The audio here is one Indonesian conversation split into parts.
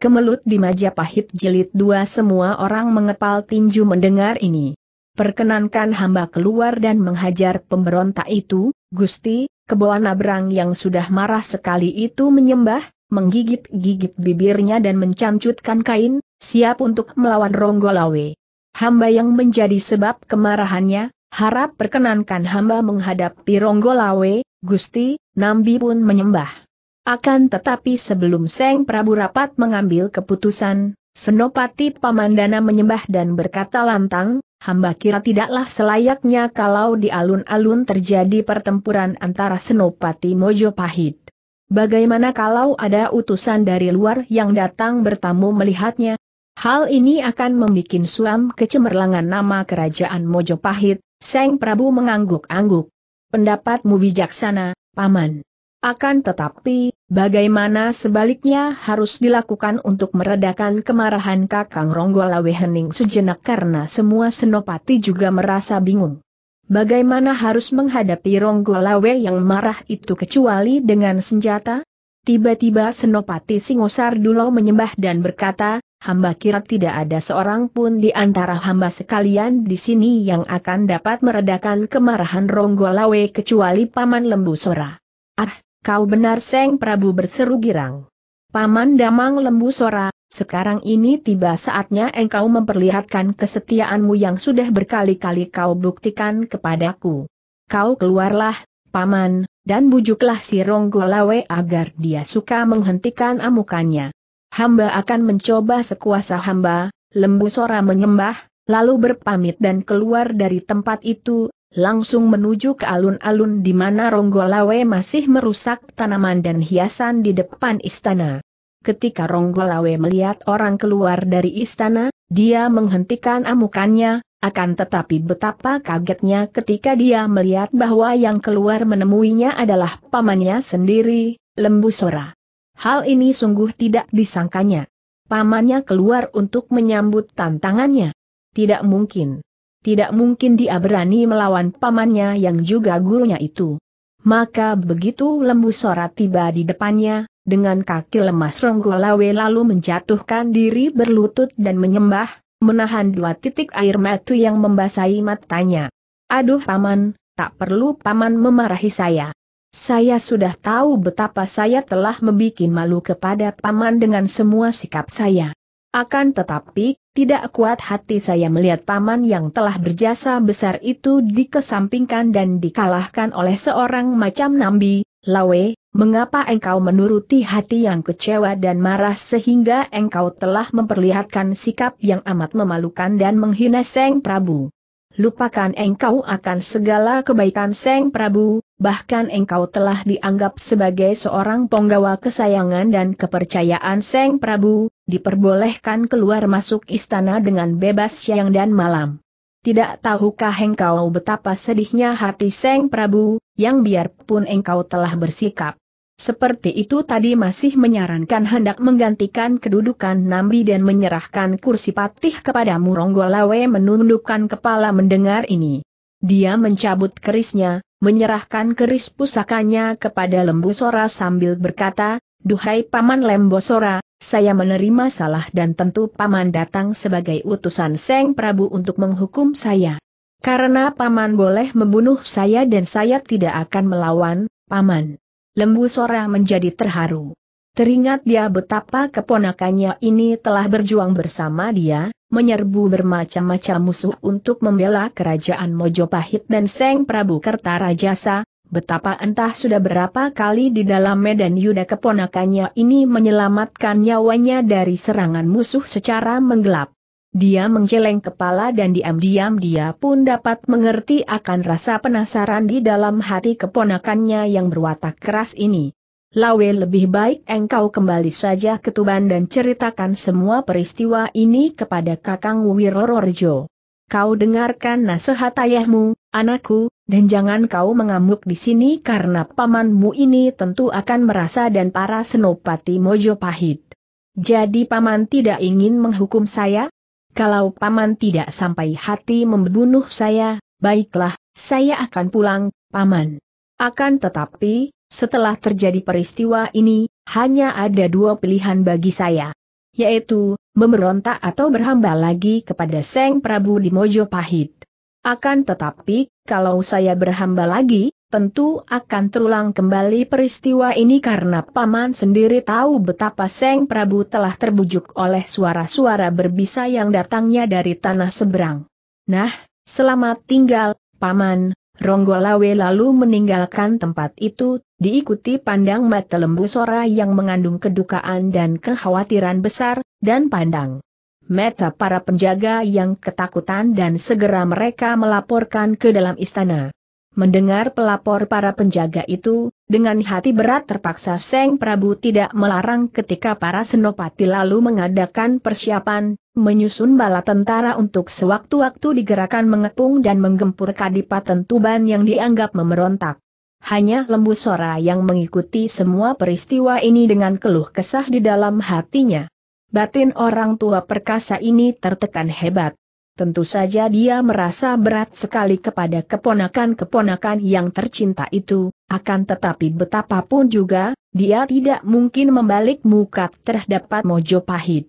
Kemelut di Majapahit jilid 2 semua orang mengepal tinju mendengar ini. Perkenankan hamba keluar dan menghajar pemberontak itu, Gusti, kebawah nabrang yang sudah marah sekali itu menyembah, menggigit-gigit bibirnya dan mencancutkan kain, siap untuk melawan Ronggolawe. Hamba yang menjadi sebab kemarahannya, harap perkenankan hamba menghadapi Ronggolawe, Gusti, Nambi pun menyembah. Akan tetapi sebelum Seng Prabu rapat mengambil keputusan, Senopati Pamandana menyembah dan berkata lantang, hamba kira tidaklah selayaknya kalau di alun-alun terjadi pertempuran antara Senopati Mojopahit. Bagaimana kalau ada utusan dari luar yang datang bertamu melihatnya? Hal ini akan membuat suam kecemerlangan nama kerajaan Mojopahit, Seng Prabu mengangguk-angguk. Pendapatmu bijaksana, Paman. Akan tetapi, bagaimana sebaliknya harus dilakukan untuk meredakan kemarahan Kakang Ronggolawe Hening sejenak karena semua senopati juga merasa bingung. Bagaimana harus menghadapi Ronggolawe yang marah itu kecuali dengan senjata? Tiba-tiba senopati Singosar Dulo menyembah dan berkata, hamba kira tidak ada seorang pun di antara hamba sekalian di sini yang akan dapat meredakan kemarahan Ronggolawe kecuali Paman Lembu Sora. Ah, Kau benar Seng Prabu berseru girang. Paman Damang Lembu Sora, sekarang ini tiba saatnya engkau memperlihatkan kesetiaanmu yang sudah berkali-kali kau buktikan kepadaku. Kau keluarlah, Paman, dan bujuklah si Ronggolawe agar dia suka menghentikan amukannya. Hamba akan mencoba sekuasa hamba, Lembu Sora menyembah, lalu berpamit dan keluar dari tempat itu, langsung menuju ke alun-alun di mana Ronggolawe masih merusak tanaman dan hiasan di depan istana. Ketika Ronggolawe melihat orang keluar dari istana, dia menghentikan amukannya, akan tetapi betapa kagetnya ketika dia melihat bahwa yang keluar menemuinya adalah pamannya sendiri, Lembu Sora. Hal ini sungguh tidak disangkanya. Pamannya keluar untuk menyambut tantangannya. Tidak mungkin. Tidak mungkin dia berani melawan pamannya yang juga gurunya itu. Maka begitu lembu Sora tiba di depannya, dengan kaki lemas Ronggolawe lalu menjatuhkan diri berlutut dan menyembah, menahan dua titik air mata yang membasahi matanya. Aduh paman, tak perlu paman memarahi saya. Saya sudah tahu betapa saya telah membuat malu kepada paman dengan semua sikap saya. Akan tetapi, tidak kuat hati saya melihat paman yang telah berjasa besar itu dikesampingkan dan dikalahkan oleh seorang macam Nambi, Lawe, mengapa engkau menuruti hati yang kecewa dan marah sehingga engkau telah memperlihatkan sikap yang amat memalukan dan menghina Seng Prabu? Lupakan engkau akan segala kebaikan Seng Prabu, bahkan engkau telah dianggap sebagai seorang penggawa kesayangan dan kepercayaan Seng Prabu, diperbolehkan keluar masuk istana dengan bebas siang dan malam. Tidak tahukah engkau betapa sedihnya hati Seng Prabu, yang biarpun engkau telah bersikap. Seperti itu tadi masih menyarankan hendak menggantikan kedudukan Nambi dan menyerahkan kursi patih kepada Muronggolawe menundukkan kepala mendengar ini. Dia mencabut kerisnya, menyerahkan keris pusakanya kepada Lembu sambil berkata, Duhai Paman Lembosora." saya menerima salah dan tentu Paman datang sebagai utusan Seng Prabu untuk menghukum saya. Karena Paman boleh membunuh saya dan saya tidak akan melawan, Paman. Lembu Sora menjadi terharu. Teringat dia betapa keponakannya ini telah berjuang bersama dia, menyerbu bermacam-macam musuh untuk membela kerajaan Mojopahit dan Seng Prabu Kertarajasa, Betapa entah sudah berapa kali di dalam medan Yuda keponakannya ini menyelamatkan nyawanya dari serangan musuh secara menggelap. Dia menggeleng kepala dan diam-diam dia pun dapat mengerti akan rasa penasaran di dalam hati keponakannya yang berwatak keras ini. Lawe lebih baik engkau kembali saja ke Tuban dan ceritakan semua peristiwa ini kepada Kakang Wirororjo kau dengarkan nasihat ayahmu, anakku, dan jangan kau mengamuk di sini karena pamanmu ini tentu akan merasa dan para senopati mojo Pahit. Jadi paman tidak ingin menghukum saya? Kalau paman tidak sampai hati membunuh saya, baiklah, saya akan pulang, paman. Akan tetapi, setelah terjadi peristiwa ini, hanya ada dua pilihan bagi saya yaitu memberontak atau berhamba lagi kepada Seng Prabu di Mojopahit. Akan tetapi, kalau saya berhamba lagi, tentu akan terulang kembali peristiwa ini karena paman sendiri tahu betapa Seng Prabu telah terbujuk oleh suara-suara berbisa yang datangnya dari tanah seberang. Nah, selamat tinggal, paman, Ronggolawe lalu meninggalkan tempat itu diikuti pandang mata lembu Sora yang mengandung kedukaan dan kekhawatiran besar, dan pandang mata para penjaga yang ketakutan dan segera mereka melaporkan ke dalam istana. Mendengar pelapor para penjaga itu, dengan hati berat terpaksa Seng Prabu tidak melarang ketika para senopati lalu mengadakan persiapan, menyusun bala tentara untuk sewaktu-waktu digerakkan mengepung dan menggempur kadipaten Tuban yang dianggap memberontak. Hanya lembu Sora yang mengikuti semua peristiwa ini dengan keluh kesah di dalam hatinya. Batin orang tua perkasa ini tertekan hebat. Tentu saja dia merasa berat sekali kepada keponakan-keponakan yang tercinta itu, akan tetapi betapapun juga, dia tidak mungkin membalik muka terhadap mojo pahit.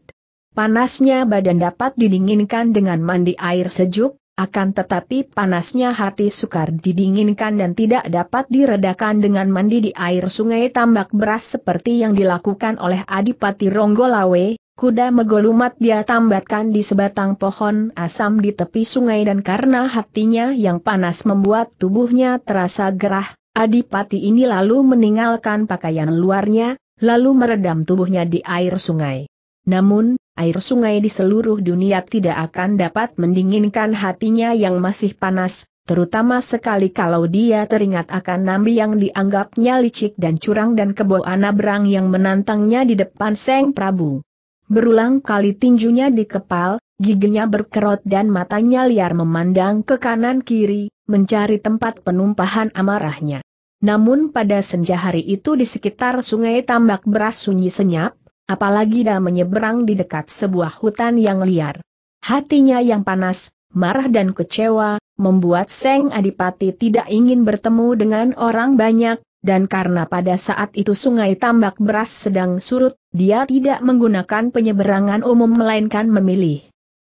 Panasnya badan dapat didinginkan dengan mandi air sejuk, akan tetapi panasnya hati sukar didinginkan dan tidak dapat diredakan dengan mandi di air sungai tambak beras seperti yang dilakukan oleh Adipati Ronggolawe, kuda megolumat dia tambatkan di sebatang pohon asam di tepi sungai dan karena hatinya yang panas membuat tubuhnya terasa gerah, Adipati ini lalu meninggalkan pakaian luarnya, lalu meredam tubuhnya di air sungai. Namun, air sungai di seluruh dunia tidak akan dapat mendinginkan hatinya yang masih panas, terutama sekali kalau dia teringat akan Nambi yang dianggapnya licik dan curang dan kebo Anabrang yang menantangnya di depan Seng Prabu. Berulang kali tinjunya di kepal, giginya berkerut dan matanya liar memandang ke kanan kiri, mencari tempat penumpahan amarahnya. Namun pada senja hari itu di sekitar sungai tambak beras sunyi senyap, apalagi dah menyeberang di dekat sebuah hutan yang liar. Hatinya yang panas, marah dan kecewa, membuat Seng Adipati tidak ingin bertemu dengan orang banyak, dan karena pada saat itu sungai tambak beras sedang surut, dia tidak menggunakan penyeberangan umum melainkan memilih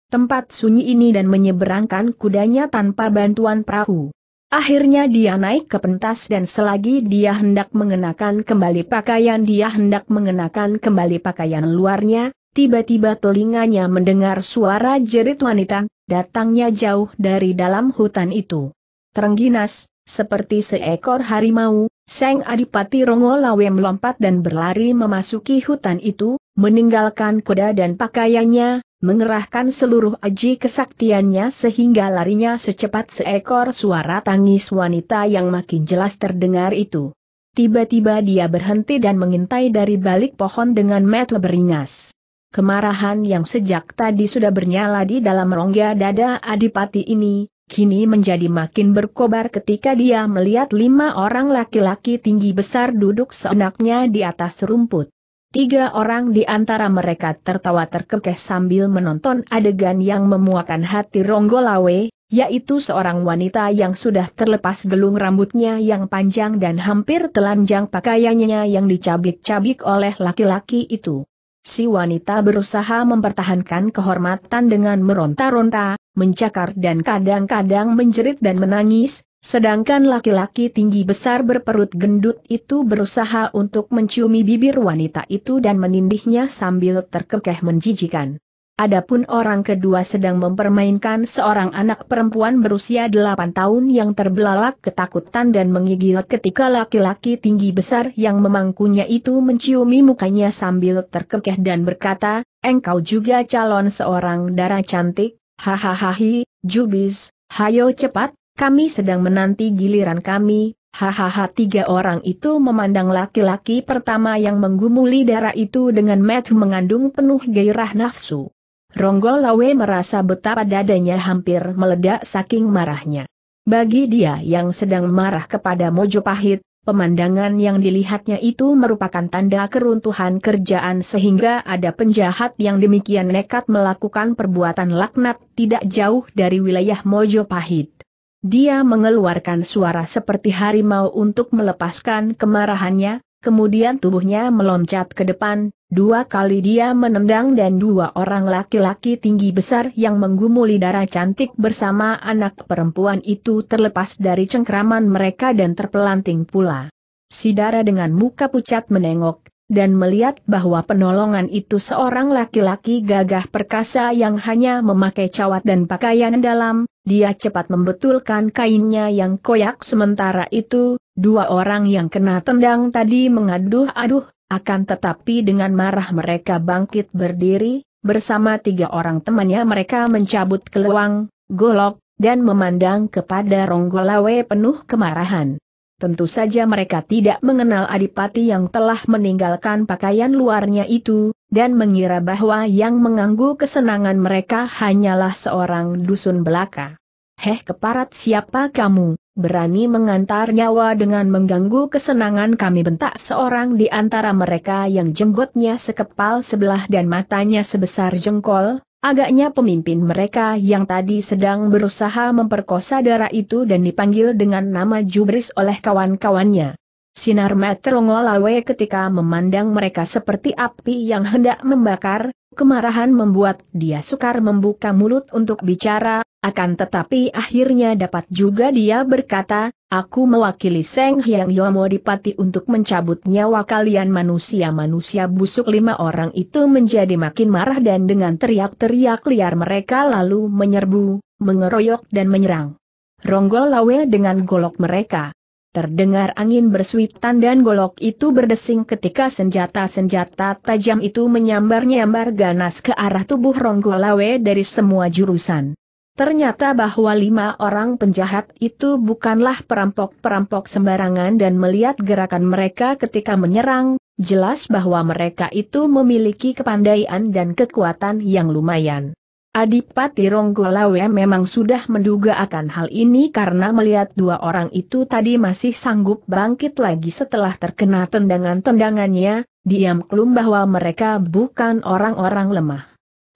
tempat sunyi ini dan menyeberangkan kudanya tanpa bantuan perahu. Akhirnya dia naik ke pentas dan selagi dia hendak mengenakan kembali pakaian dia hendak mengenakan kembali pakaian luarnya, tiba-tiba telinganya mendengar suara jerit wanita, datangnya jauh dari dalam hutan itu. Terengginas, seperti seekor harimau, Seng Adipati Rongolawe melompat dan berlari memasuki hutan itu, meninggalkan kuda dan pakaiannya, mengerahkan seluruh aji kesaktiannya sehingga larinya secepat seekor suara tangis wanita yang makin jelas terdengar itu. Tiba-tiba dia berhenti dan mengintai dari balik pohon dengan mata beringas. Kemarahan yang sejak tadi sudah bernyala di dalam rongga dada adipati ini, kini menjadi makin berkobar ketika dia melihat lima orang laki-laki tinggi besar duduk seenaknya di atas rumput. Tiga orang di antara mereka tertawa terkekeh sambil menonton adegan yang memuakan hati Ronggolawe, yaitu seorang wanita yang sudah terlepas gelung rambutnya yang panjang dan hampir telanjang pakaiannya yang dicabik-cabik oleh laki-laki itu. Si wanita berusaha mempertahankan kehormatan dengan meronta-ronta, mencakar dan kadang-kadang menjerit dan menangis, Sedangkan laki-laki tinggi besar berperut gendut itu berusaha untuk menciumi bibir wanita itu dan menindihnya sambil terkekeh menjijikan. Adapun orang kedua sedang mempermainkan seorang anak perempuan berusia 8 tahun yang terbelalak ketakutan dan mengigil ketika laki-laki tinggi besar yang memangkunya itu menciumi mukanya sambil terkekeh dan berkata, engkau juga calon seorang darah cantik, hahaha, hi, jubis, hayo cepat, kami sedang menanti giliran kami, hahaha tiga orang itu memandang laki-laki pertama yang menggumuli darah itu dengan match mengandung penuh gairah nafsu. Ronggol Lawe merasa betapa dadanya hampir meledak saking marahnya. Bagi dia yang sedang marah kepada Mojo Pahit, Pemandangan yang dilihatnya itu merupakan tanda keruntuhan kerjaan sehingga ada penjahat yang demikian nekat melakukan perbuatan laknat tidak jauh dari wilayah Mojo Pahit. Dia mengeluarkan suara seperti harimau untuk melepaskan kemarahannya, kemudian tubuhnya meloncat ke depan, dua kali dia menendang dan dua orang laki-laki tinggi besar yang menggumuli darah cantik bersama anak perempuan itu terlepas dari cengkraman mereka dan terpelanting pula. Sidara dengan muka pucat menengok, dan melihat bahwa penolongan itu seorang laki-laki gagah perkasa yang hanya memakai cawat dan pakaian dalam, dia cepat membetulkan kainnya yang koyak sementara itu, dua orang yang kena tendang tadi mengaduh-aduh, akan tetapi dengan marah mereka bangkit berdiri, bersama tiga orang temannya mereka mencabut keluang, golok, dan memandang kepada Ronggolawe penuh kemarahan. Tentu saja mereka tidak mengenal adipati yang telah meninggalkan pakaian luarnya itu, dan mengira bahwa yang mengganggu kesenangan mereka hanyalah seorang dusun belaka. Heh keparat siapa kamu, berani mengantar nyawa dengan mengganggu kesenangan kami bentak seorang di antara mereka yang jenggotnya sekepal sebelah dan matanya sebesar jengkol, agaknya pemimpin mereka yang tadi sedang berusaha memperkosa darah itu dan dipanggil dengan nama Jubris oleh kawan-kawannya. Sinar meterongolawe ketika memandang mereka seperti api yang hendak membakar, kemarahan membuat dia sukar membuka mulut untuk bicara, akan tetapi akhirnya dapat juga dia berkata, aku mewakili Seng Hyang Yomo Dipati untuk mencabut nyawa kalian manusia-manusia busuk lima orang itu menjadi makin marah dan dengan teriak-teriak liar mereka lalu menyerbu, mengeroyok dan menyerang. Ronggolawe lawe dengan golok mereka. Terdengar angin bersuitan dan golok itu berdesing ketika senjata-senjata tajam itu menyambar-nyambar ganas ke arah tubuh Ronggolawe dari semua jurusan. Ternyata bahwa lima orang penjahat itu bukanlah perampok-perampok sembarangan dan melihat gerakan mereka ketika menyerang, jelas bahwa mereka itu memiliki kepandaian dan kekuatan yang lumayan. Adipati Ronggolawe memang sudah menduga akan hal ini karena melihat dua orang itu tadi masih sanggup bangkit lagi setelah terkena tendangan-tendangannya, Diam klum bahwa mereka bukan orang-orang lemah.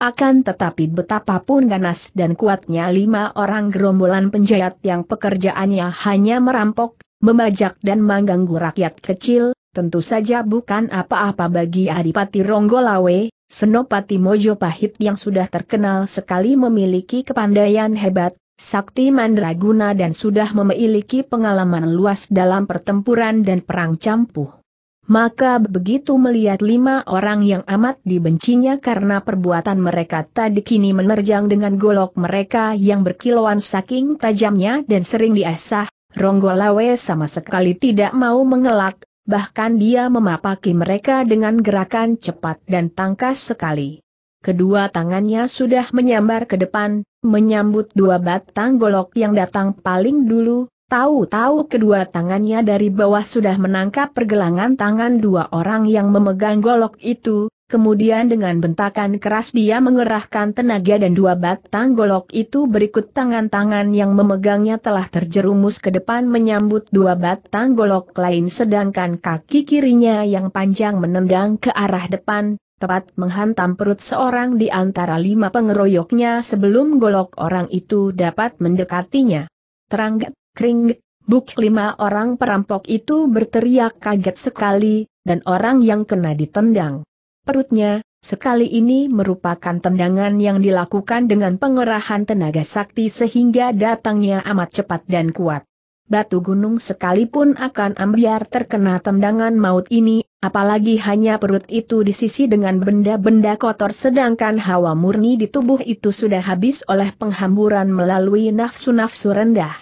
Akan tetapi betapapun ganas dan kuatnya lima orang gerombolan penjahat yang pekerjaannya hanya merampok, membajak dan mengganggu rakyat kecil, tentu saja bukan apa-apa bagi Adipati Ronggolawe, Senopati Mojo Pahit yang sudah terkenal sekali memiliki kepandaian hebat, sakti mandraguna dan sudah memiliki pengalaman luas dalam pertempuran dan perang campuh. Maka begitu melihat lima orang yang amat dibencinya karena perbuatan mereka tadi kini menerjang dengan golok mereka yang berkilauan saking tajamnya dan sering diasah, Ronggolawe sama sekali tidak mau mengelak, bahkan dia memapaki mereka dengan gerakan cepat dan tangkas sekali. Kedua tangannya sudah menyambar ke depan, menyambut dua batang golok yang datang paling dulu, tahu-tahu kedua tangannya dari bawah sudah menangkap pergelangan tangan dua orang yang memegang golok itu, kemudian dengan bentakan keras dia mengerahkan tenaga dan dua batang golok itu berikut tangan-tangan yang memegangnya telah terjerumus ke depan menyambut dua batang golok lain sedangkan kaki kirinya yang panjang menendang ke arah depan, tepat menghantam perut seorang di antara lima pengeroyoknya sebelum golok orang itu dapat mendekatinya. Terang, kering, Buk lima orang perampok itu berteriak kaget sekali, dan orang yang kena ditendang perutnya, sekali ini merupakan tendangan yang dilakukan dengan pengerahan tenaga sakti sehingga datangnya amat cepat dan kuat. Batu gunung sekalipun akan ambiar terkena tendangan maut ini, apalagi hanya perut itu disisi dengan benda-benda kotor sedangkan hawa murni di tubuh itu sudah habis oleh penghamburan melalui nafsu-nafsu rendah.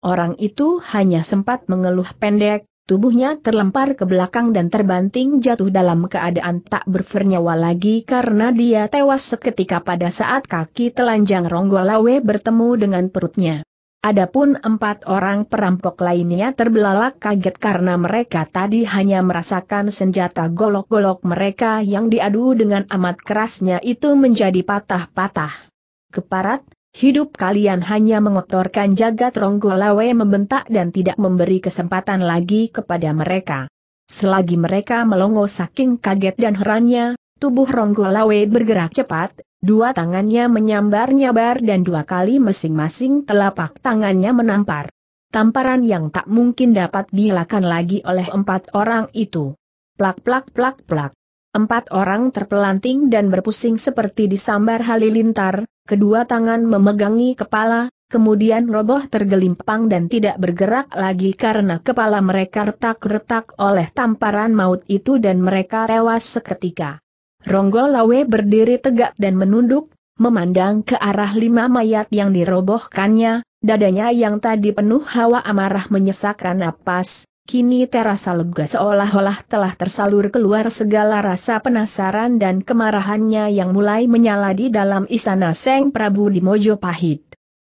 Orang itu hanya sempat mengeluh pendek, Tubuhnya terlempar ke belakang dan terbanting jatuh dalam keadaan tak bernyawa lagi karena dia tewas seketika pada saat kaki telanjang Ronggolawe bertemu dengan perutnya. Adapun empat orang perampok lainnya terbelalak kaget karena mereka tadi hanya merasakan senjata golok-golok mereka yang diadu dengan amat kerasnya itu menjadi patah-patah. Keparat, Hidup kalian hanya mengotorkan jagat ronggolawe membentak dan tidak memberi kesempatan lagi kepada mereka. Selagi mereka melongo saking kaget dan herannya, tubuh ronggolawe bergerak cepat, dua tangannya menyambar-nyabar dan dua kali masing-masing telapak tangannya menampar. Tamparan yang tak mungkin dapat dilakukan lagi oleh empat orang itu. Plak plak plak plak. Empat orang terpelanting dan berpusing seperti disambar halilintar, kedua tangan memegangi kepala, kemudian roboh tergelimpang dan tidak bergerak lagi karena kepala mereka retak-retak oleh tamparan maut itu dan mereka tewas seketika. Ronggolawe berdiri tegak dan menunduk, memandang ke arah lima mayat yang dirobohkannya, dadanya yang tadi penuh hawa amarah menyesakkan napas, Kini terasa lega seolah-olah telah tersalur keluar segala rasa penasaran dan kemarahannya yang mulai menyala di dalam istana Seng Prabu di Mojopahit.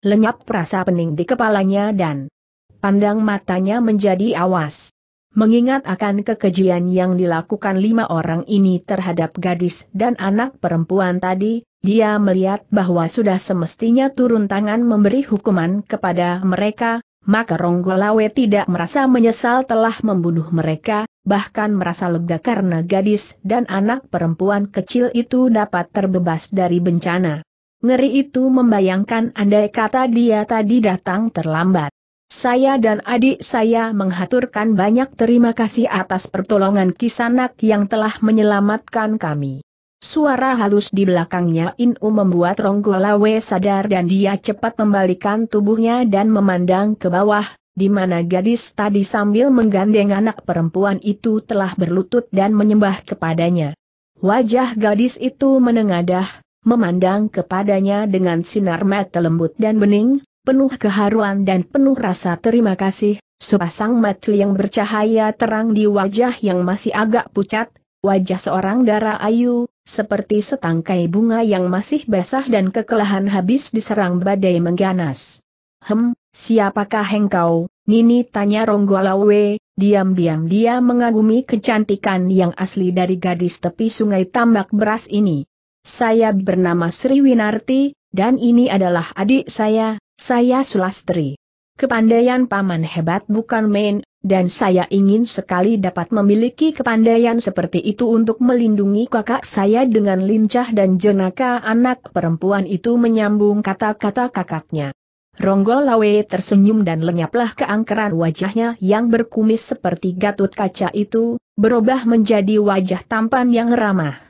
Lenyap rasa pening di kepalanya dan pandang matanya menjadi awas. Mengingat akan kekejian yang dilakukan lima orang ini terhadap gadis dan anak perempuan tadi, dia melihat bahwa sudah semestinya turun tangan memberi hukuman kepada mereka, maka Ronggolawe tidak merasa menyesal telah membunuh mereka, bahkan merasa lega karena gadis dan anak perempuan kecil itu dapat terbebas dari bencana. Ngeri itu membayangkan andai kata dia tadi datang terlambat. Saya dan adik saya menghaturkan banyak terima kasih atas pertolongan kisanak yang telah menyelamatkan kami. Suara halus di belakangnya Inu membuat Ronggolawe sadar dan dia cepat membalikan tubuhnya dan memandang ke bawah, di mana gadis tadi sambil menggandeng anak perempuan itu telah berlutut dan menyembah kepadanya. Wajah gadis itu menengadah, memandang kepadanya dengan sinar mata lembut dan bening, penuh keharuan dan penuh rasa terima kasih, sepasang mata yang bercahaya terang di wajah yang masih agak pucat, wajah seorang darah ayu, seperti setangkai bunga yang masih basah dan kekelahan habis diserang badai mengganas. Hem, siapakah engkau? Nini tanya Ronggolawe, diam-diam dia mengagumi kecantikan yang asli dari gadis tepi sungai tambak beras ini. Saya bernama Sri Winarti, dan ini adalah adik saya, saya Sulastri. Kepandaian paman hebat bukan main, dan saya ingin sekali dapat memiliki kepandaian seperti itu untuk melindungi kakak saya dengan lincah dan jenaka anak perempuan itu menyambung kata-kata kakaknya. Ronggol Lawe tersenyum dan lenyaplah keangkeran wajahnya yang berkumis seperti gatut kaca itu, berubah menjadi wajah tampan yang ramah.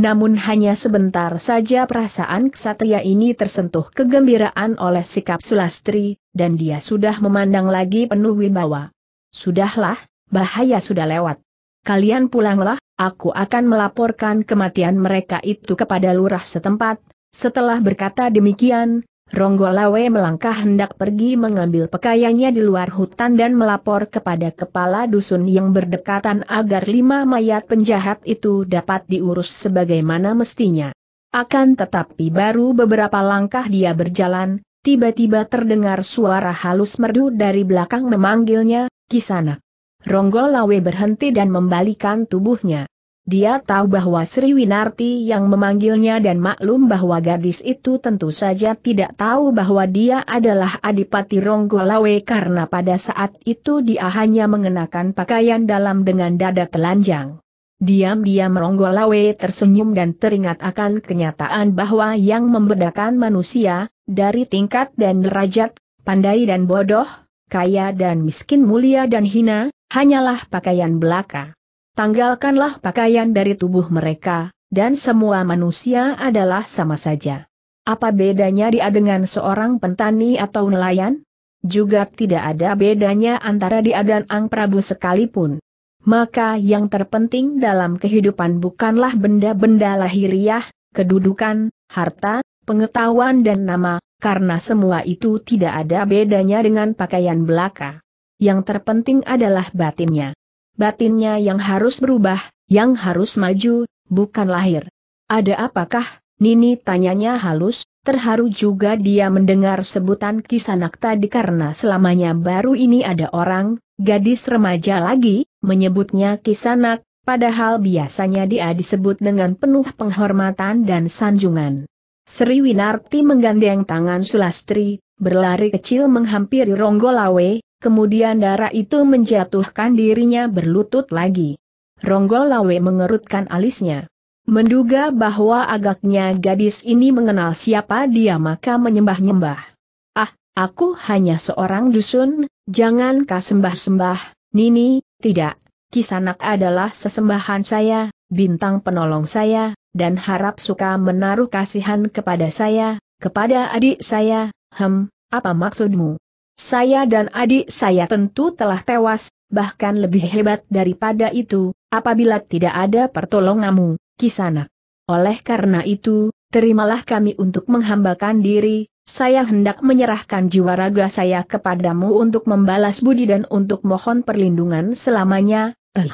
Namun hanya sebentar saja perasaan ksatria ini tersentuh kegembiraan oleh sikap Sulastri, dan dia sudah memandang lagi penuh wibawa. Sudahlah, bahaya sudah lewat. Kalian pulanglah, aku akan melaporkan kematian mereka itu kepada lurah setempat. Setelah berkata demikian, Ronggolawe melangkah hendak pergi mengambil pekayanya di luar hutan dan melapor kepada kepala dusun yang berdekatan agar lima mayat penjahat itu dapat diurus sebagaimana mestinya. Akan tetapi baru beberapa langkah dia berjalan, tiba-tiba terdengar suara halus merdu dari belakang memanggilnya, Kisanak. Ronggolawe berhenti dan membalikan tubuhnya. Dia tahu bahwa Sri Winarti yang memanggilnya dan maklum bahwa gadis itu tentu saja tidak tahu bahwa dia adalah Adipati Ronggolawe karena pada saat itu dia hanya mengenakan pakaian dalam dengan dada telanjang. Diam-diam Ronggolawe tersenyum dan teringat akan kenyataan bahwa yang membedakan manusia, dari tingkat dan derajat, pandai dan bodoh, kaya dan miskin mulia dan hina, hanyalah pakaian belaka tanggalkanlah pakaian dari tubuh mereka, dan semua manusia adalah sama saja. Apa bedanya dia dengan seorang pentani atau nelayan? Juga tidak ada bedanya antara dia dan Ang Prabu sekalipun. Maka yang terpenting dalam kehidupan bukanlah benda-benda lahiriah, kedudukan, harta, pengetahuan dan nama, karena semua itu tidak ada bedanya dengan pakaian belaka. Yang terpenting adalah batinnya batinnya yang harus berubah, yang harus maju, bukan lahir. Ada apakah, Nini tanyanya halus, terharu juga dia mendengar sebutan kisanak tadi karena selamanya baru ini ada orang, gadis remaja lagi, menyebutnya kisanak, padahal biasanya dia disebut dengan penuh penghormatan dan sanjungan. Sri Winarti menggandeng tangan Sulastri, berlari kecil menghampiri Ronggolawe, Kemudian darah itu menjatuhkan dirinya berlutut lagi. Ronggo Lawe mengerutkan alisnya. Menduga bahwa agaknya gadis ini mengenal siapa dia maka menyembah-nyembah. Ah, aku hanya seorang dusun, jangan kau sembah-sembah, Nini, tidak. Kisanak adalah sesembahan saya, bintang penolong saya, dan harap suka menaruh kasihan kepada saya, kepada adik saya, hem, apa maksudmu? Saya dan adik saya tentu telah tewas, bahkan lebih hebat daripada itu, apabila tidak ada pertolonganmu, Kisana. Oleh karena itu, terimalah kami untuk menghambakan diri, saya hendak menyerahkan jiwa raga saya kepadamu untuk membalas budi dan untuk mohon perlindungan selamanya, eh.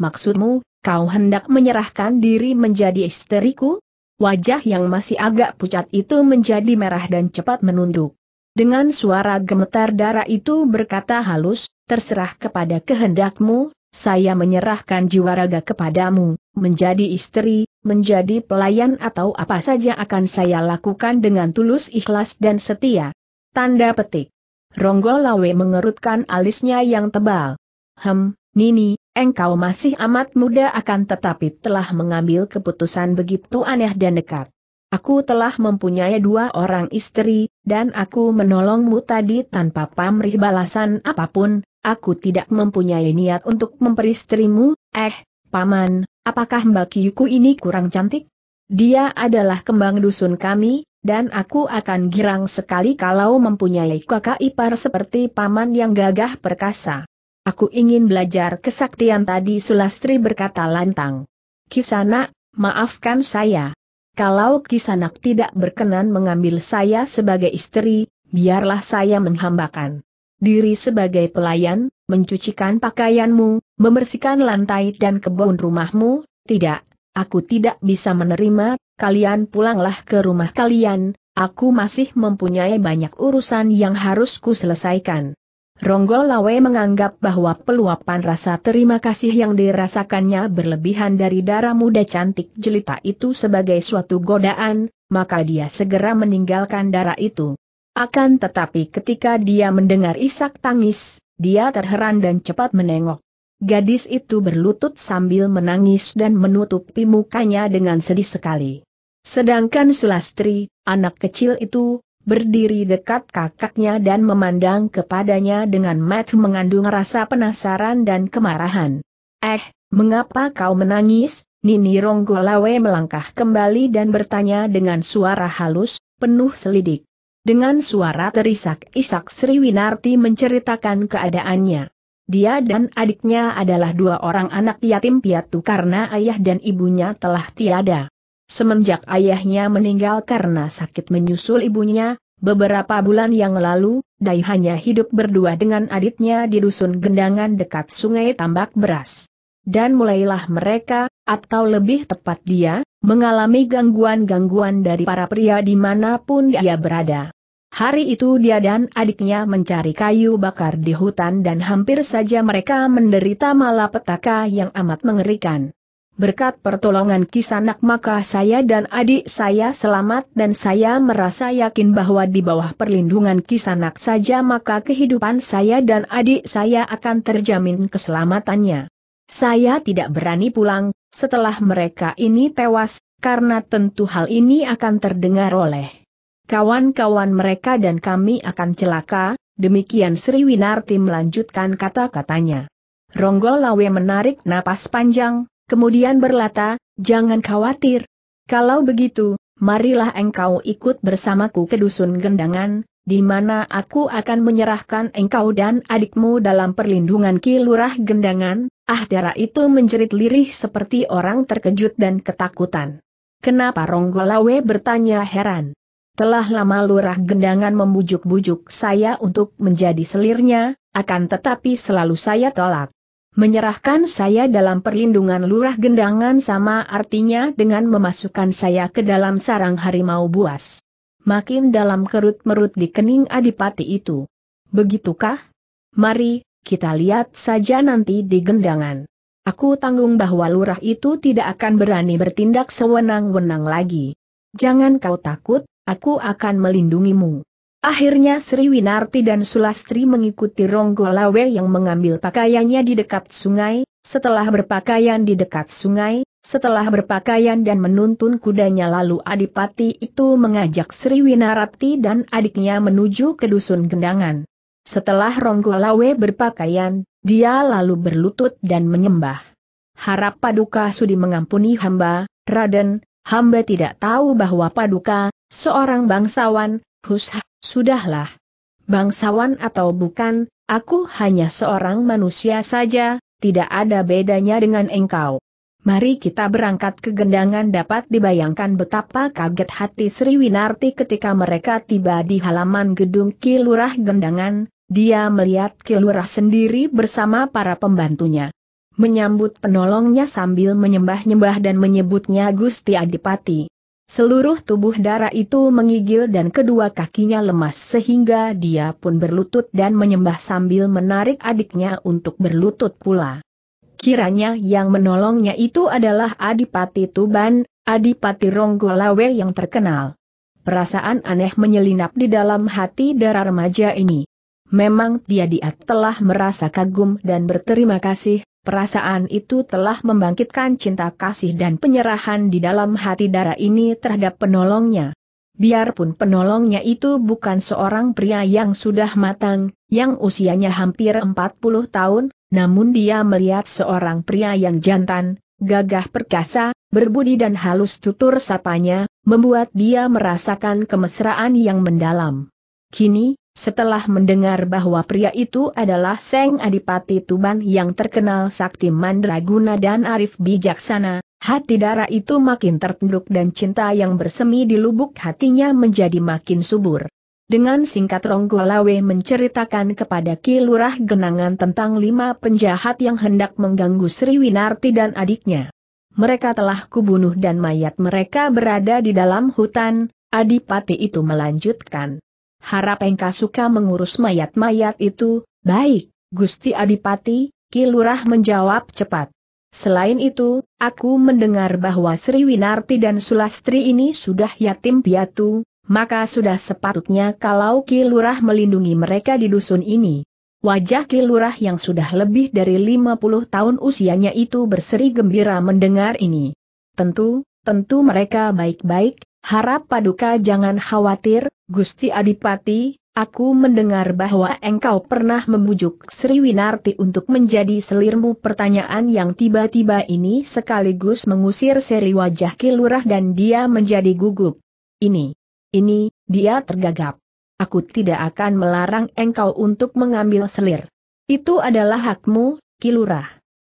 Maksudmu, kau hendak menyerahkan diri menjadi istriku? Wajah yang masih agak pucat itu menjadi merah dan cepat menunduk. Dengan suara gemetar darah itu berkata halus, terserah kepada kehendakmu, saya menyerahkan jiwa raga kepadamu, menjadi istri, menjadi pelayan atau apa saja akan saya lakukan dengan tulus ikhlas dan setia. Tanda petik. Ronggo mengerutkan alisnya yang tebal. Hem, Nini, engkau masih amat muda akan tetapi telah mengambil keputusan begitu aneh dan dekat. Aku telah mempunyai dua orang istri, dan aku menolongmu tadi tanpa pamrih balasan apapun, aku tidak mempunyai niat untuk memperistrimu, eh, paman, apakah mbak Kiyuku ini kurang cantik? Dia adalah kembang dusun kami, dan aku akan girang sekali kalau mempunyai kakak ipar seperti paman yang gagah perkasa. Aku ingin belajar kesaktian tadi Sulastri berkata lantang. Kisana, maafkan saya. Kalau Kisanak tidak berkenan mengambil saya sebagai istri, biarlah saya menghambakan diri sebagai pelayan, mencucikan pakaianmu, membersihkan lantai dan kebun rumahmu, tidak, aku tidak bisa menerima, kalian pulanglah ke rumah kalian, aku masih mempunyai banyak urusan yang harus kuselesaikan. Ronggol Lawe menganggap bahwa peluapan rasa terima kasih yang dirasakannya berlebihan dari darah muda cantik jelita itu sebagai suatu godaan, maka dia segera meninggalkan darah itu. Akan tetapi ketika dia mendengar isak tangis, dia terheran dan cepat menengok. Gadis itu berlutut sambil menangis dan menutupi mukanya dengan sedih sekali. Sedangkan Sulastri, anak kecil itu, berdiri dekat kakaknya dan memandang kepadanya dengan mata mengandung rasa penasaran dan kemarahan. Eh, mengapa kau menangis? Nini Ronggolawe melangkah kembali dan bertanya dengan suara halus, penuh selidik. Dengan suara terisak-isak Sri Winarti menceritakan keadaannya. Dia dan adiknya adalah dua orang anak yatim piatu karena ayah dan ibunya telah tiada. Semenjak ayahnya meninggal karena sakit menyusul ibunya, beberapa bulan yang lalu, Dai hanya hidup berdua dengan adiknya di dusun gendangan dekat sungai tambak beras. Dan mulailah mereka, atau lebih tepat dia, mengalami gangguan-gangguan dari para pria dimanapun dia berada. Hari itu dia dan adiknya mencari kayu bakar di hutan dan hampir saja mereka menderita malapetaka yang amat mengerikan. Berkat pertolongan kisanak maka saya dan adik saya selamat dan saya merasa yakin bahwa di bawah perlindungan kisanak saja maka kehidupan saya dan adik saya akan terjamin keselamatannya. Saya tidak berani pulang, setelah mereka ini tewas, karena tentu hal ini akan terdengar oleh kawan-kawan mereka dan kami akan celaka, demikian Sri Winarti melanjutkan kata-katanya. Ronggolawe menarik napas panjang, kemudian berlata, jangan khawatir. Kalau begitu, marilah engkau ikut bersamaku ke dusun gendangan, di mana aku akan menyerahkan engkau dan adikmu dalam perlindungan kilurah gendangan, ahdara itu menjerit lirih seperti orang terkejut dan ketakutan. Kenapa Ronggolawe bertanya heran. Telah lama lurah gendangan membujuk-bujuk saya untuk menjadi selirnya, akan tetapi selalu saya tolak. Menyerahkan saya dalam perlindungan lurah gendangan sama artinya dengan memasukkan saya ke dalam sarang harimau buas. Makin dalam kerut-merut di kening adipati itu. Begitukah? Mari, kita lihat saja nanti di gendangan. Aku tanggung bahwa lurah itu tidak akan berani bertindak sewenang-wenang lagi. Jangan kau takut, aku akan melindungimu. Akhirnya Sri Winarti dan Sulastri mengikuti Ronggolawe yang mengambil pakaiannya di dekat sungai, setelah berpakaian di dekat sungai, setelah berpakaian dan menuntun kudanya lalu Adipati itu mengajak Sri Winarti dan adiknya menuju ke dusun gendangan. Setelah Ronggolawe berpakaian, dia lalu berlutut dan menyembah. Harap Paduka Sudi mengampuni hamba, Raden, hamba tidak tahu bahwa Paduka, seorang bangsawan, Hushah Sudahlah. Bangsawan atau bukan, aku hanya seorang manusia saja, tidak ada bedanya dengan engkau. Mari kita berangkat ke gendangan dapat dibayangkan betapa kaget hati Sri Winarti ketika mereka tiba di halaman gedung Kilurah Gendangan, dia melihat Kilurah sendiri bersama para pembantunya. Menyambut penolongnya sambil menyembah-nyembah dan menyebutnya Gusti Adipati. Seluruh tubuh darah itu mengigil dan kedua kakinya lemas sehingga dia pun berlutut dan menyembah sambil menarik adiknya untuk berlutut pula. Kiranya yang menolongnya itu adalah Adipati Tuban, Adipati Ronggolawe yang terkenal. Perasaan aneh menyelinap di dalam hati darah remaja ini. Memang dia dia telah merasa kagum dan berterima kasih, perasaan itu telah membangkitkan cinta kasih dan penyerahan di dalam hati darah ini terhadap penolongnya. Biarpun penolongnya itu bukan seorang pria yang sudah matang, yang usianya hampir 40 tahun, namun dia melihat seorang pria yang jantan, gagah perkasa, berbudi dan halus tutur sapanya, membuat dia merasakan kemesraan yang mendalam. Kini, setelah mendengar bahwa pria itu adalah Seng Adipati Tuban yang terkenal sakti mandraguna dan arif bijaksana, hati darah itu makin tertunduk dan cinta yang bersemi di lubuk hatinya menjadi makin subur. Dengan singkat Ronggolawe menceritakan kepada Ki Lurah Genangan tentang lima penjahat yang hendak mengganggu Sri Winarti dan adiknya. Mereka telah kubunuh dan mayat mereka berada di dalam hutan, Adipati itu melanjutkan harap engkau suka mengurus mayat-mayat itu, baik, Gusti Adipati, Kilurah menjawab cepat. Selain itu, aku mendengar bahwa Sri Winarti dan Sulastri ini sudah yatim piatu, maka sudah sepatutnya kalau Kilurah melindungi mereka di dusun ini. Wajah Kilurah yang sudah lebih dari 50 tahun usianya itu berseri gembira mendengar ini. Tentu, tentu mereka baik-baik, Harap Paduka jangan khawatir, Gusti Adipati, aku mendengar bahwa engkau pernah membujuk Sri Winarti untuk menjadi selirmu pertanyaan yang tiba-tiba ini sekaligus mengusir seri wajah kilurah dan dia menjadi gugup. Ini, ini, dia tergagap. Aku tidak akan melarang engkau untuk mengambil selir. Itu adalah hakmu, kilurah.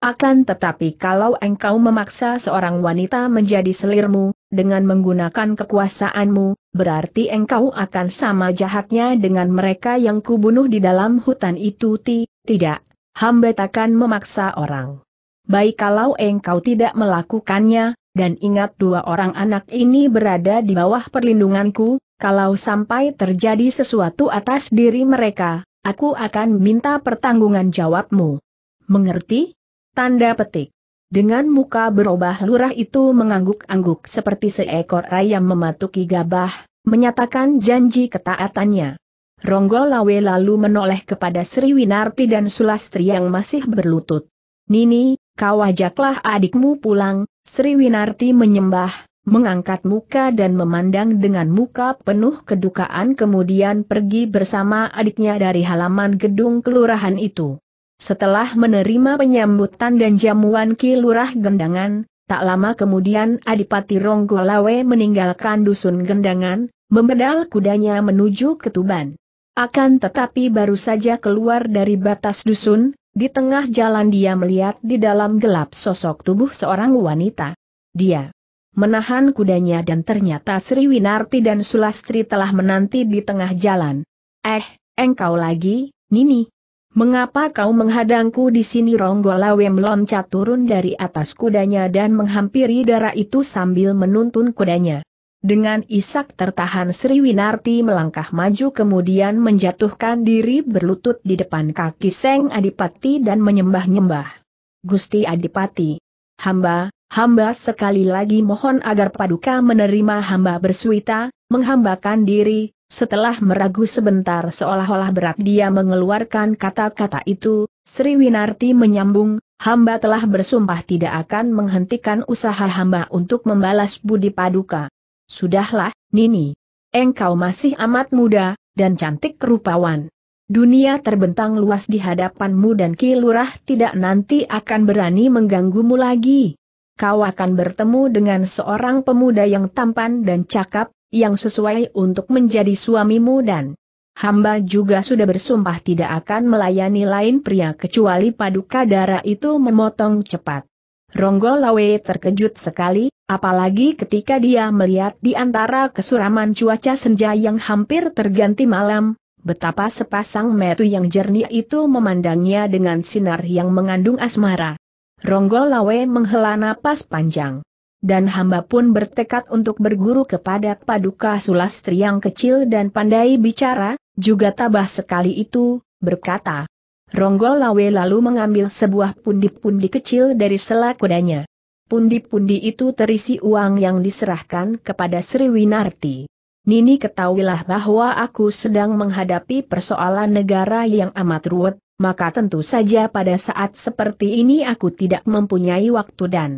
Akan tetapi kalau engkau memaksa seorang wanita menjadi selirmu, dengan menggunakan kekuasaanmu, berarti engkau akan sama jahatnya dengan mereka yang kubunuh di dalam hutan itu ti, tidak, hamba takkan memaksa orang. Baik kalau engkau tidak melakukannya, dan ingat dua orang anak ini berada di bawah perlindunganku, kalau sampai terjadi sesuatu atas diri mereka, aku akan minta pertanggungan jawabmu. Mengerti? Tanda petik. Dengan muka berubah lurah itu mengangguk-angguk seperti seekor ayam mematuki gabah, menyatakan janji ketaatannya. Ronggolawe lalu menoleh kepada Sri Winarti dan Sulastri yang masih berlutut. Nini, kau ajaklah adikmu pulang, Sri Winarti menyembah, mengangkat muka dan memandang dengan muka penuh kedukaan kemudian pergi bersama adiknya dari halaman gedung kelurahan itu. Setelah menerima penyambutan dan jamuan Ki Lurah Gendangan, tak lama kemudian Adipati Ronggolawe meninggalkan dusun Gendangan, membedal kudanya menuju Ketuban. Akan tetapi baru saja keluar dari batas dusun, di tengah jalan dia melihat di dalam gelap sosok tubuh seorang wanita. Dia menahan kudanya dan ternyata Sri Winarti dan Sulastri telah menanti di tengah jalan. Eh, engkau lagi, Nini, Mengapa kau menghadangku di sini Ronggolawe meloncat turun dari atas kudanya dan menghampiri darah itu sambil menuntun kudanya. Dengan isak tertahan Sri Winarti melangkah maju kemudian menjatuhkan diri berlutut di depan kaki Seng Adipati dan menyembah-nyembah. Gusti Adipati. Hamba, hamba sekali lagi mohon agar paduka menerima hamba bersuita, menghambakan diri, setelah meragu sebentar seolah-olah berat dia mengeluarkan kata-kata itu, Sri Winarti menyambung, hamba telah bersumpah tidak akan menghentikan usaha hamba untuk membalas budi paduka. Sudahlah, Nini. Engkau masih amat muda, dan cantik kerupawan. Dunia terbentang luas di hadapanmu dan Ki tidak nanti akan berani mengganggumu lagi. Kau akan bertemu dengan seorang pemuda yang tampan dan cakap, yang sesuai untuk menjadi suamimu dan hamba juga sudah bersumpah tidak akan melayani lain pria kecuali paduka darah itu memotong cepat. Ronggo Lawe terkejut sekali, apalagi ketika dia melihat di antara kesuraman cuaca senja yang hampir terganti malam, betapa sepasang metu yang jernih itu memandangnya dengan sinar yang mengandung asmara. Ronggo Lawe menghela napas panjang dan hamba pun bertekad untuk berguru kepada Paduka Sulastri yang kecil dan pandai bicara, juga tabah sekali itu, berkata. Ronggol Lawe lalu mengambil sebuah pundi-pundi kecil dari sela kudanya. Pundi-pundi itu terisi uang yang diserahkan kepada Sri Winarti. Nini ketahuilah bahwa aku sedang menghadapi persoalan negara yang amat ruwet, maka tentu saja pada saat seperti ini aku tidak mempunyai waktu dan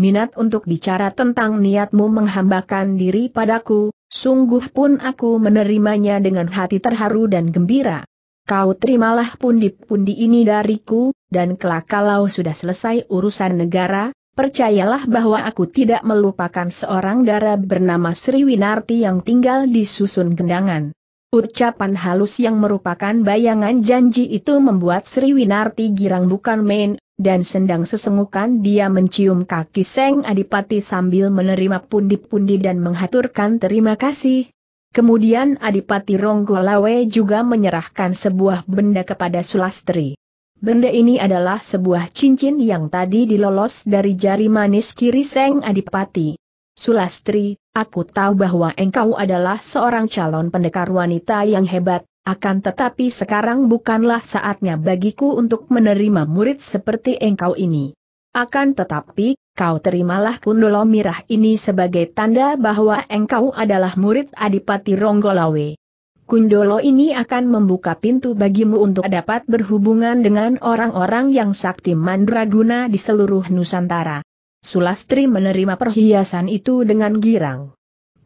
minat untuk bicara tentang niatmu menghambakan diri padaku, sungguh pun aku menerimanya dengan hati terharu dan gembira. Kau terimalah pundi-pundi ini dariku, dan kelak kalau sudah selesai urusan negara, percayalah bahwa aku tidak melupakan seorang darah bernama Sri Winarti yang tinggal di Susun Gendangan. Ucapan halus yang merupakan bayangan janji itu membuat Sri Winarti girang bukan main, dan sendang sesengukan dia mencium kaki Seng Adipati sambil menerima pundi-pundi dan menghaturkan terima kasih. Kemudian Adipati Ronggolawe juga menyerahkan sebuah benda kepada Sulastri. Benda ini adalah sebuah cincin yang tadi dilolos dari jari manis kiri Seng Adipati. Sulastri, aku tahu bahwa engkau adalah seorang calon pendekar wanita yang hebat, akan tetapi sekarang bukanlah saatnya bagiku untuk menerima murid seperti engkau ini. Akan tetapi, kau terimalah kundolo mirah ini sebagai tanda bahwa engkau adalah murid Adipati Ronggolawe. Kundolo ini akan membuka pintu bagimu untuk dapat berhubungan dengan orang-orang yang sakti mandraguna di seluruh Nusantara. Sulastri menerima perhiasan itu dengan girang.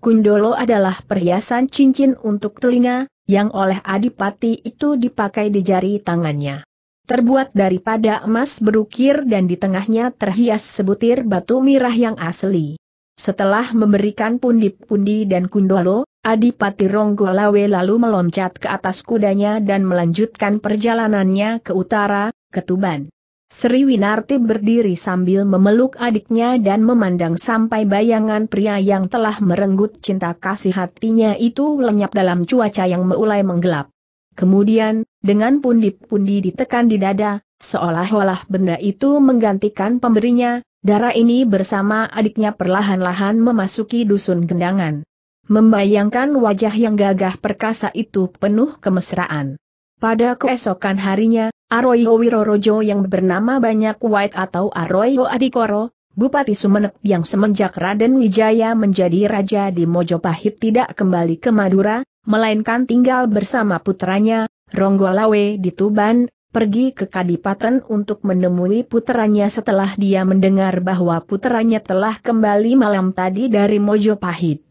Kundolo adalah perhiasan cincin untuk telinga, yang oleh adipati itu dipakai di jari tangannya. Terbuat daripada emas berukir dan di tengahnya terhias sebutir batu mirah yang asli. Setelah memberikan pundi-pundi dan kundolo, Adipati Ronggolawe lalu meloncat ke atas kudanya dan melanjutkan perjalanannya ke utara, ke Tuban. Sri Winarti berdiri sambil memeluk adiknya dan memandang sampai bayangan pria yang telah merenggut cinta kasih hatinya itu lenyap dalam cuaca yang mulai menggelap. Kemudian, dengan pundi-pundi ditekan di dada, seolah-olah benda itu menggantikan pemberinya, darah ini bersama adiknya perlahan-lahan memasuki dusun gendangan. Membayangkan wajah yang gagah perkasa itu penuh kemesraan. Pada keesokan harinya, Arroyo Wirorojo yang bernama banyak White atau Arroyo Adikoro, Bupati Sumenep yang semenjak Raden Wijaya menjadi raja di Mojopahit tidak kembali ke Madura, melainkan tinggal bersama putranya, Ronggolawe di Tuban, pergi ke Kadipaten untuk menemui putranya setelah dia mendengar bahwa putranya telah kembali malam tadi dari Mojopahit.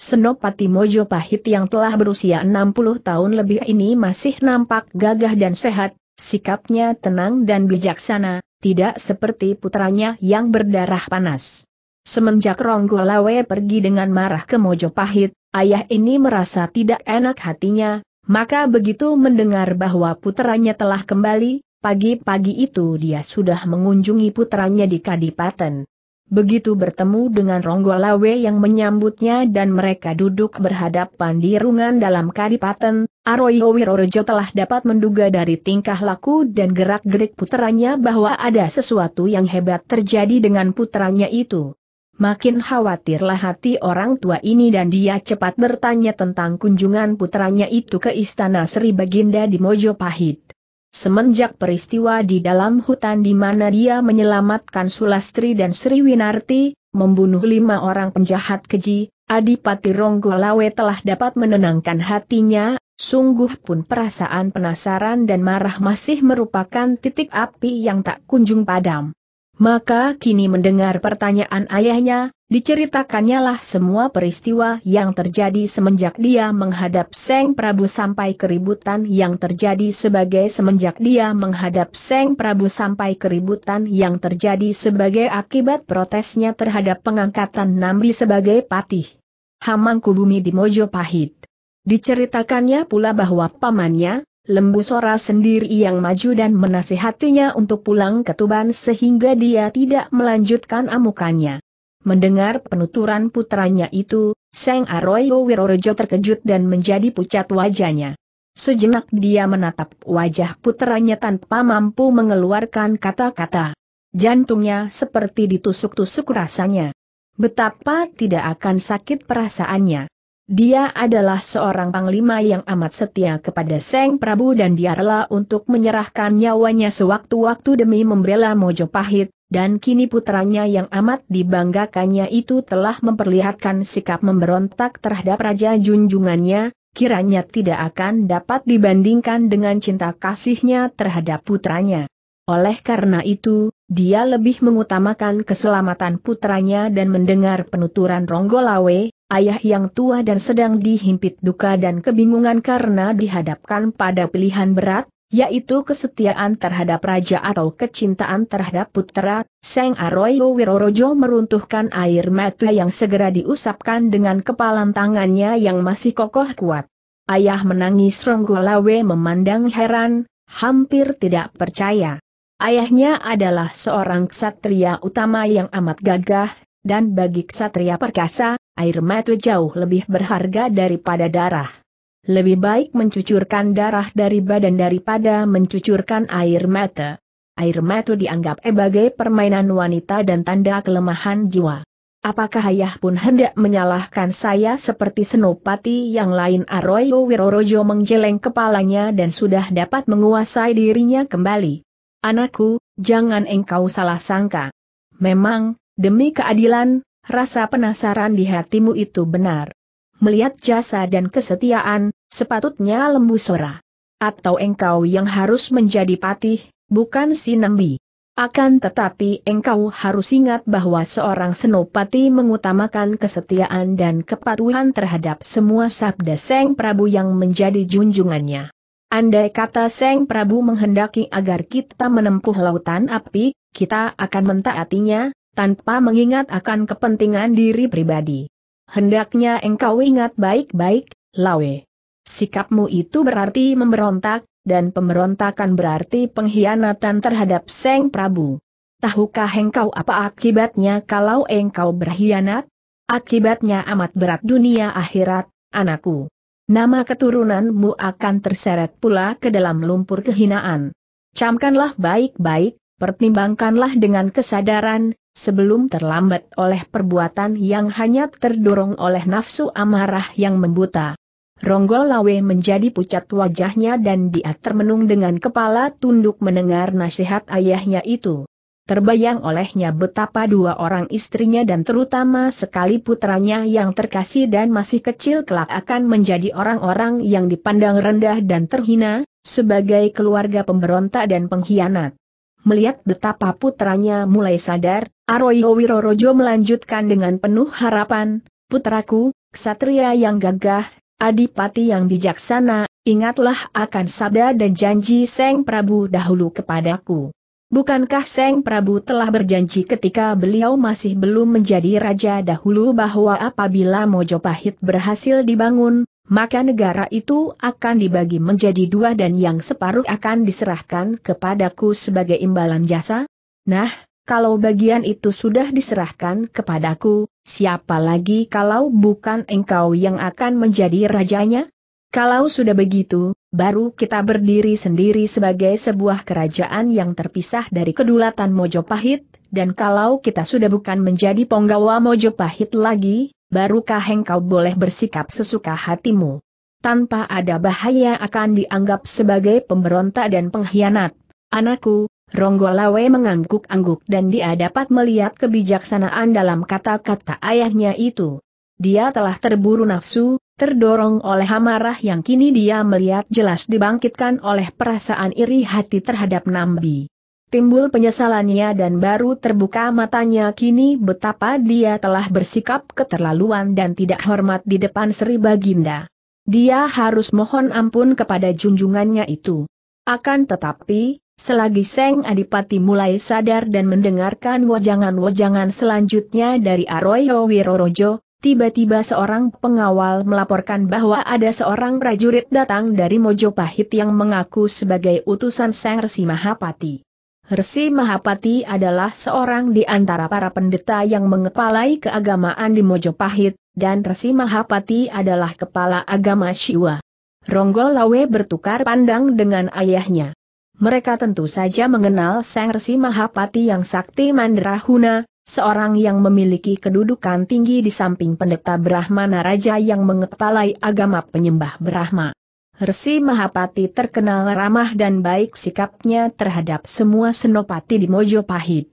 Senopati Mojo Pahit yang telah berusia 60 tahun lebih ini masih nampak gagah dan sehat, sikapnya tenang dan bijaksana, tidak seperti putranya yang berdarah panas. Semenjak Ronggolawe pergi dengan marah ke Mojo Pahit, ayah ini merasa tidak enak hatinya, maka begitu mendengar bahwa putranya telah kembali, pagi-pagi itu dia sudah mengunjungi putranya di Kadipaten. Begitu bertemu dengan Ronggolawe yang menyambutnya dan mereka duduk berhadapan di ruangan dalam kadipaten, Aroyo Wirorojo telah dapat menduga dari tingkah laku dan gerak-gerik putranya bahwa ada sesuatu yang hebat terjadi dengan putranya itu. Makin khawatirlah hati orang tua ini dan dia cepat bertanya tentang kunjungan putranya itu ke istana Sri Baginda di Mojopahit. Semenjak peristiwa di dalam hutan di mana dia menyelamatkan Sulastri dan Sri Winarti, membunuh lima orang penjahat keji, Adipati Ronggolawe telah dapat menenangkan hatinya, sungguh pun perasaan penasaran dan marah masih merupakan titik api yang tak kunjung padam. Maka kini mendengar pertanyaan ayahnya, Diceritakannya lah semua peristiwa yang terjadi semenjak dia menghadap Seng Prabu sampai keributan yang terjadi sebagai semenjak dia menghadap Seng Prabu sampai keributan yang terjadi sebagai akibat protesnya terhadap pengangkatan Nambi sebagai patih. Hamangkubumi di Mojopahit. Diceritakannya pula bahwa pamannya, Lembu Sora sendiri yang maju dan menasihatinya untuk pulang ke Tuban sehingga dia tidak melanjutkan amukannya. Mendengar penuturan putranya itu, Seng Aroyo Wirorejo terkejut dan menjadi pucat wajahnya. Sejenak dia menatap wajah putranya tanpa mampu mengeluarkan kata-kata. Jantungnya seperti ditusuk-tusuk rasanya. Betapa tidak akan sakit perasaannya. Dia adalah seorang panglima yang amat setia kepada Seng Prabu dan dia rela untuk menyerahkan nyawanya sewaktu-waktu demi membela Mojopahit, dan kini putranya yang amat dibanggakannya itu telah memperlihatkan sikap memberontak terhadap Raja Junjungannya, kiranya tidak akan dapat dibandingkan dengan cinta kasihnya terhadap putranya. Oleh karena itu, dia lebih mengutamakan keselamatan putranya dan mendengar penuturan Ronggolawe, ayah yang tua dan sedang dihimpit duka dan kebingungan karena dihadapkan pada pilihan berat, yaitu kesetiaan terhadap raja atau kecintaan terhadap putra, Seng Aroyo Wirorojo meruntuhkan air mata yang segera diusapkan dengan kepalan tangannya yang masih kokoh kuat. Ayah menangis Ronggolawe memandang heran, hampir tidak percaya. Ayahnya adalah seorang ksatria utama yang amat gagah, dan bagi ksatria perkasa, air mata jauh lebih berharga daripada darah. Lebih baik mencucurkan darah dari badan daripada mencucurkan air mata. Air mata dianggap sebagai permainan wanita dan tanda kelemahan jiwa. Apakah ayah pun hendak menyalahkan saya seperti senopati yang lain Aroyo Wirorojo menggeleng kepalanya dan sudah dapat menguasai dirinya kembali. Anakku, jangan engkau salah sangka. Memang, demi keadilan, rasa penasaran di hatimu itu benar. Melihat jasa dan kesetiaan, sepatutnya lembu sora. Atau engkau yang harus menjadi patih, bukan si Nambi. Akan tetapi engkau harus ingat bahwa seorang senopati mengutamakan kesetiaan dan kepatuhan terhadap semua sabda Seng Prabu yang menjadi junjungannya. Andai kata Seng Prabu menghendaki agar kita menempuh lautan api, kita akan mentaatinya, tanpa mengingat akan kepentingan diri pribadi. Hendaknya engkau ingat baik-baik, Lawe. Sikapmu itu berarti memberontak, dan pemberontakan berarti pengkhianatan terhadap Seng Prabu. Tahukah engkau apa akibatnya kalau engkau berkhianat? Akibatnya amat berat dunia akhirat, anakku. Nama keturunanmu akan terseret pula ke dalam lumpur kehinaan. Camkanlah baik-baik, pertimbangkanlah dengan kesadaran, sebelum terlambat oleh perbuatan yang hanya terdorong oleh nafsu amarah yang membuta. Ronggo Lawe menjadi pucat wajahnya dan dia termenung dengan kepala tunduk mendengar nasihat ayahnya itu. Terbayang olehnya betapa dua orang istrinya dan terutama sekali putranya yang terkasih dan masih kecil kelak akan menjadi orang-orang yang dipandang rendah dan terhina, sebagai keluarga pemberontak dan pengkhianat. Melihat betapa putranya mulai sadar, Arroyo Wirorojo melanjutkan dengan penuh harapan, Putraku, ksatria yang gagah, adipati yang bijaksana, ingatlah akan sabda dan janji Seng Prabu dahulu kepadaku. Bukankah Seng Prabu telah berjanji ketika beliau masih belum menjadi raja dahulu bahwa apabila Mojopahit berhasil dibangun, maka negara itu akan dibagi menjadi dua dan yang separuh akan diserahkan kepadaku sebagai imbalan jasa? Nah, kalau bagian itu sudah diserahkan kepadaku, siapa lagi kalau bukan engkau yang akan menjadi rajanya? Kalau sudah begitu, baru kita berdiri sendiri sebagai sebuah kerajaan yang terpisah dari kedulatan Mojopahit, dan kalau kita sudah bukan menjadi penggawa Mojopahit lagi, barukah engkau boleh bersikap sesuka hatimu. Tanpa ada bahaya akan dianggap sebagai pemberontak dan pengkhianat. Anakku, Ronggolawe mengangguk-angguk dan dia dapat melihat kebijaksanaan dalam kata-kata ayahnya itu. Dia telah terburu nafsu, terdorong oleh amarah yang kini dia melihat jelas dibangkitkan oleh perasaan iri hati terhadap Nambi timbul penyesalannya dan baru terbuka matanya kini betapa dia telah bersikap keterlaluan dan tidak hormat di depan Sri Baginda. Dia harus mohon ampun kepada junjungannya itu. Akan tetapi, selagi Seng Adipati mulai sadar dan mendengarkan wajangan-wajangan selanjutnya dari Arroyo Wirorojo, tiba-tiba seorang pengawal melaporkan bahwa ada seorang prajurit datang dari Mojopahit yang mengaku sebagai utusan Seng Resi Mahapati. Resi Mahapati adalah seorang di antara para pendeta yang mengepalai keagamaan di Mojopahit, dan Resi Mahapati adalah kepala agama Siwa. Ronggolawe Lawe bertukar pandang dengan ayahnya. Mereka tentu saja mengenal Sang Resi Mahapati yang sakti mandrahuna, seorang yang memiliki kedudukan tinggi di samping pendeta Brahmana Raja yang mengepalai agama penyembah Brahma. Resi Mahapati terkenal ramah dan baik sikapnya terhadap semua senopati di Mojopahit.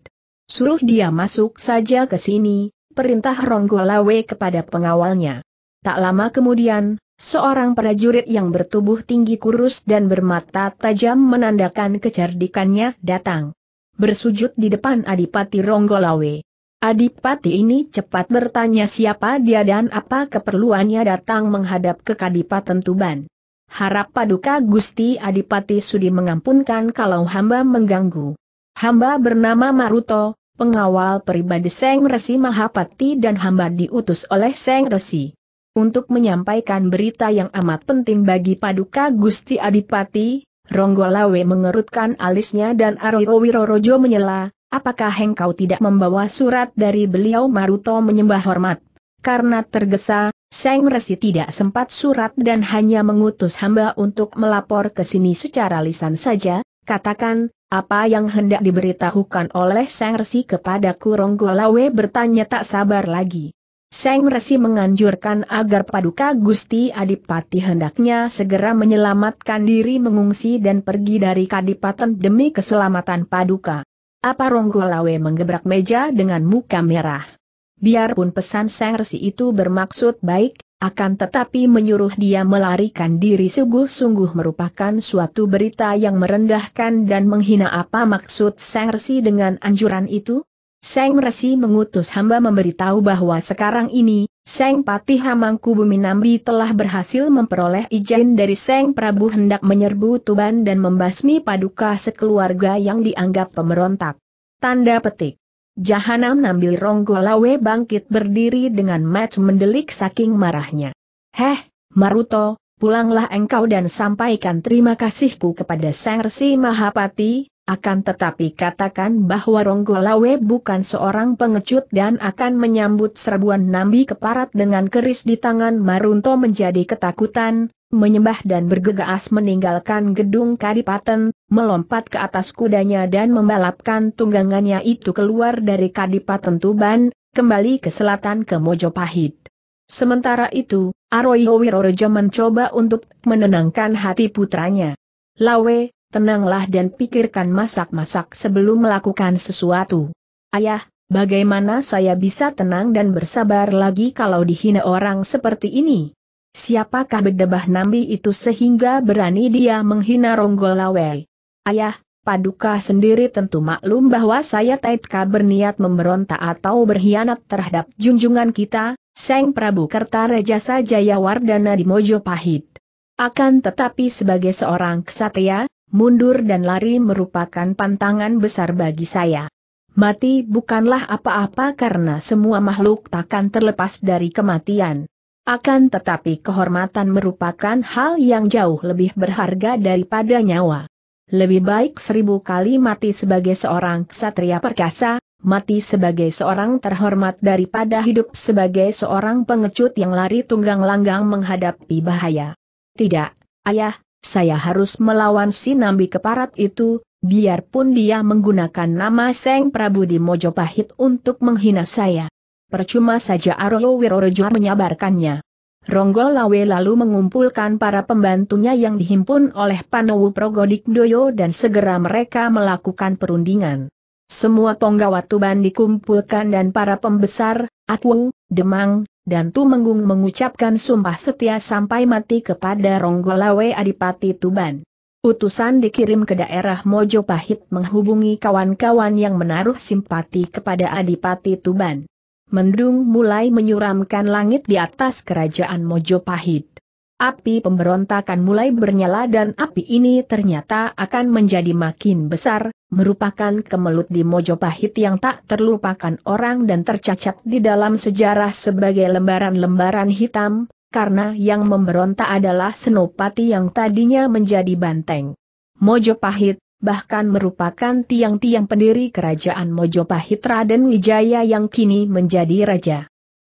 Suruh dia masuk saja ke sini, perintah Ronggolawe kepada pengawalnya. Tak lama kemudian, seorang prajurit yang bertubuh tinggi kurus dan bermata tajam menandakan kecerdikannya datang. Bersujud di depan Adipati Ronggolawe. Adipati ini cepat bertanya siapa dia dan apa keperluannya datang menghadap ke Kadipaten Tuban. Harap Paduka Gusti Adipati Sudi mengampunkan kalau hamba mengganggu. Hamba bernama Maruto, pengawal pribadi Seng Resi Mahapati dan hamba diutus oleh Seng Resi. Untuk menyampaikan berita yang amat penting bagi Paduka Gusti Adipati, Ronggolawe mengerutkan alisnya dan Ariro Wirorojo menyela, apakah engkau tidak membawa surat dari beliau Maruto menyembah hormat? Karena tergesa, Seng Resi tidak sempat surat dan hanya mengutus hamba untuk melapor ke sini secara lisan saja, katakan, apa yang hendak diberitahukan oleh Seng Resi kepada Kuronggolawe bertanya tak sabar lagi. Seng Resi menganjurkan agar Paduka Gusti Adipati hendaknya segera menyelamatkan diri mengungsi dan pergi dari Kadipaten demi keselamatan Paduka. Apa Ronggolawe menggebrak meja dengan muka merah? biarpun pesan sang resi itu bermaksud baik, akan tetapi menyuruh dia melarikan diri sungguh-sungguh merupakan suatu berita yang merendahkan dan menghina apa maksud Sang Resi dengan anjuran itu? Sang Resi mengutus hamba memberitahu bahwa sekarang ini, Sang Patih Bumi Nambi telah berhasil memperoleh izin dari Seng Prabu hendak menyerbu Tuban dan membasmi paduka sekeluarga yang dianggap pemberontak. Tanda petik. Jahanam Nambil Ronggo Lawe bangkit berdiri dengan match mendelik saking marahnya. Heh, Maruto, pulanglah engkau dan sampaikan terima kasihku kepada Sang Resi Mahapati, akan tetapi katakan bahwa Ronggo Lawe bukan seorang pengecut dan akan menyambut serbuan Nambi keparat dengan keris di tangan Maruto menjadi ketakutan, menyembah dan bergegas meninggalkan gedung kadipaten, melompat ke atas kudanya dan membalapkan tunggangannya itu keluar dari kadipaten Tuban, kembali ke selatan ke Mojopahit. Sementara itu, Aroyo Wirorejo mencoba untuk menenangkan hati putranya. Lawe, tenanglah dan pikirkan masak-masak sebelum melakukan sesuatu. Ayah, bagaimana saya bisa tenang dan bersabar lagi kalau dihina orang seperti ini? Siapakah bedebah Nambi itu sehingga berani dia menghina Ronggolawe? Ayah, Paduka sendiri tentu maklum bahwa saya Taitka berniat memberontak atau berkhianat terhadap junjungan kita, Seng Prabu Kertarajasa Jayawardana di Mojopahit. Akan tetapi sebagai seorang ksatria, mundur dan lari merupakan pantangan besar bagi saya. Mati bukanlah apa-apa karena semua makhluk takkan terlepas dari kematian. Akan tetapi kehormatan merupakan hal yang jauh lebih berharga daripada nyawa. Lebih baik seribu kali mati sebagai seorang ksatria perkasa, mati sebagai seorang terhormat daripada hidup sebagai seorang pengecut yang lari tunggang langgang menghadapi bahaya. Tidak, ayah, saya harus melawan si Nambi keparat itu, biarpun dia menggunakan nama Seng Prabu di Mojopahit untuk menghina saya percuma saja Arlo Wirorojo menyabarkannya. Ronggolawe lalu mengumpulkan para pembantunya yang dihimpun oleh Panowu Doyo dan segera mereka melakukan perundingan. Semua penggawa Tuban dikumpulkan dan para pembesar, Atwu, Demang, dan Tumenggung mengucapkan sumpah setia sampai mati kepada Ronggolawe Adipati Tuban. Utusan dikirim ke daerah Mojopahit menghubungi kawan-kawan yang menaruh simpati kepada Adipati Tuban mendung mulai menyuramkan langit di atas kerajaan Mojopahit. Api pemberontakan mulai bernyala dan api ini ternyata akan menjadi makin besar, merupakan kemelut di Mojopahit yang tak terlupakan orang dan tercacat di dalam sejarah sebagai lembaran-lembaran hitam, karena yang memberontak adalah Senopati yang tadinya menjadi banteng. Mojopahit, bahkan merupakan tiang-tiang pendiri kerajaan Mojopahit Raden Wijaya yang kini menjadi raja.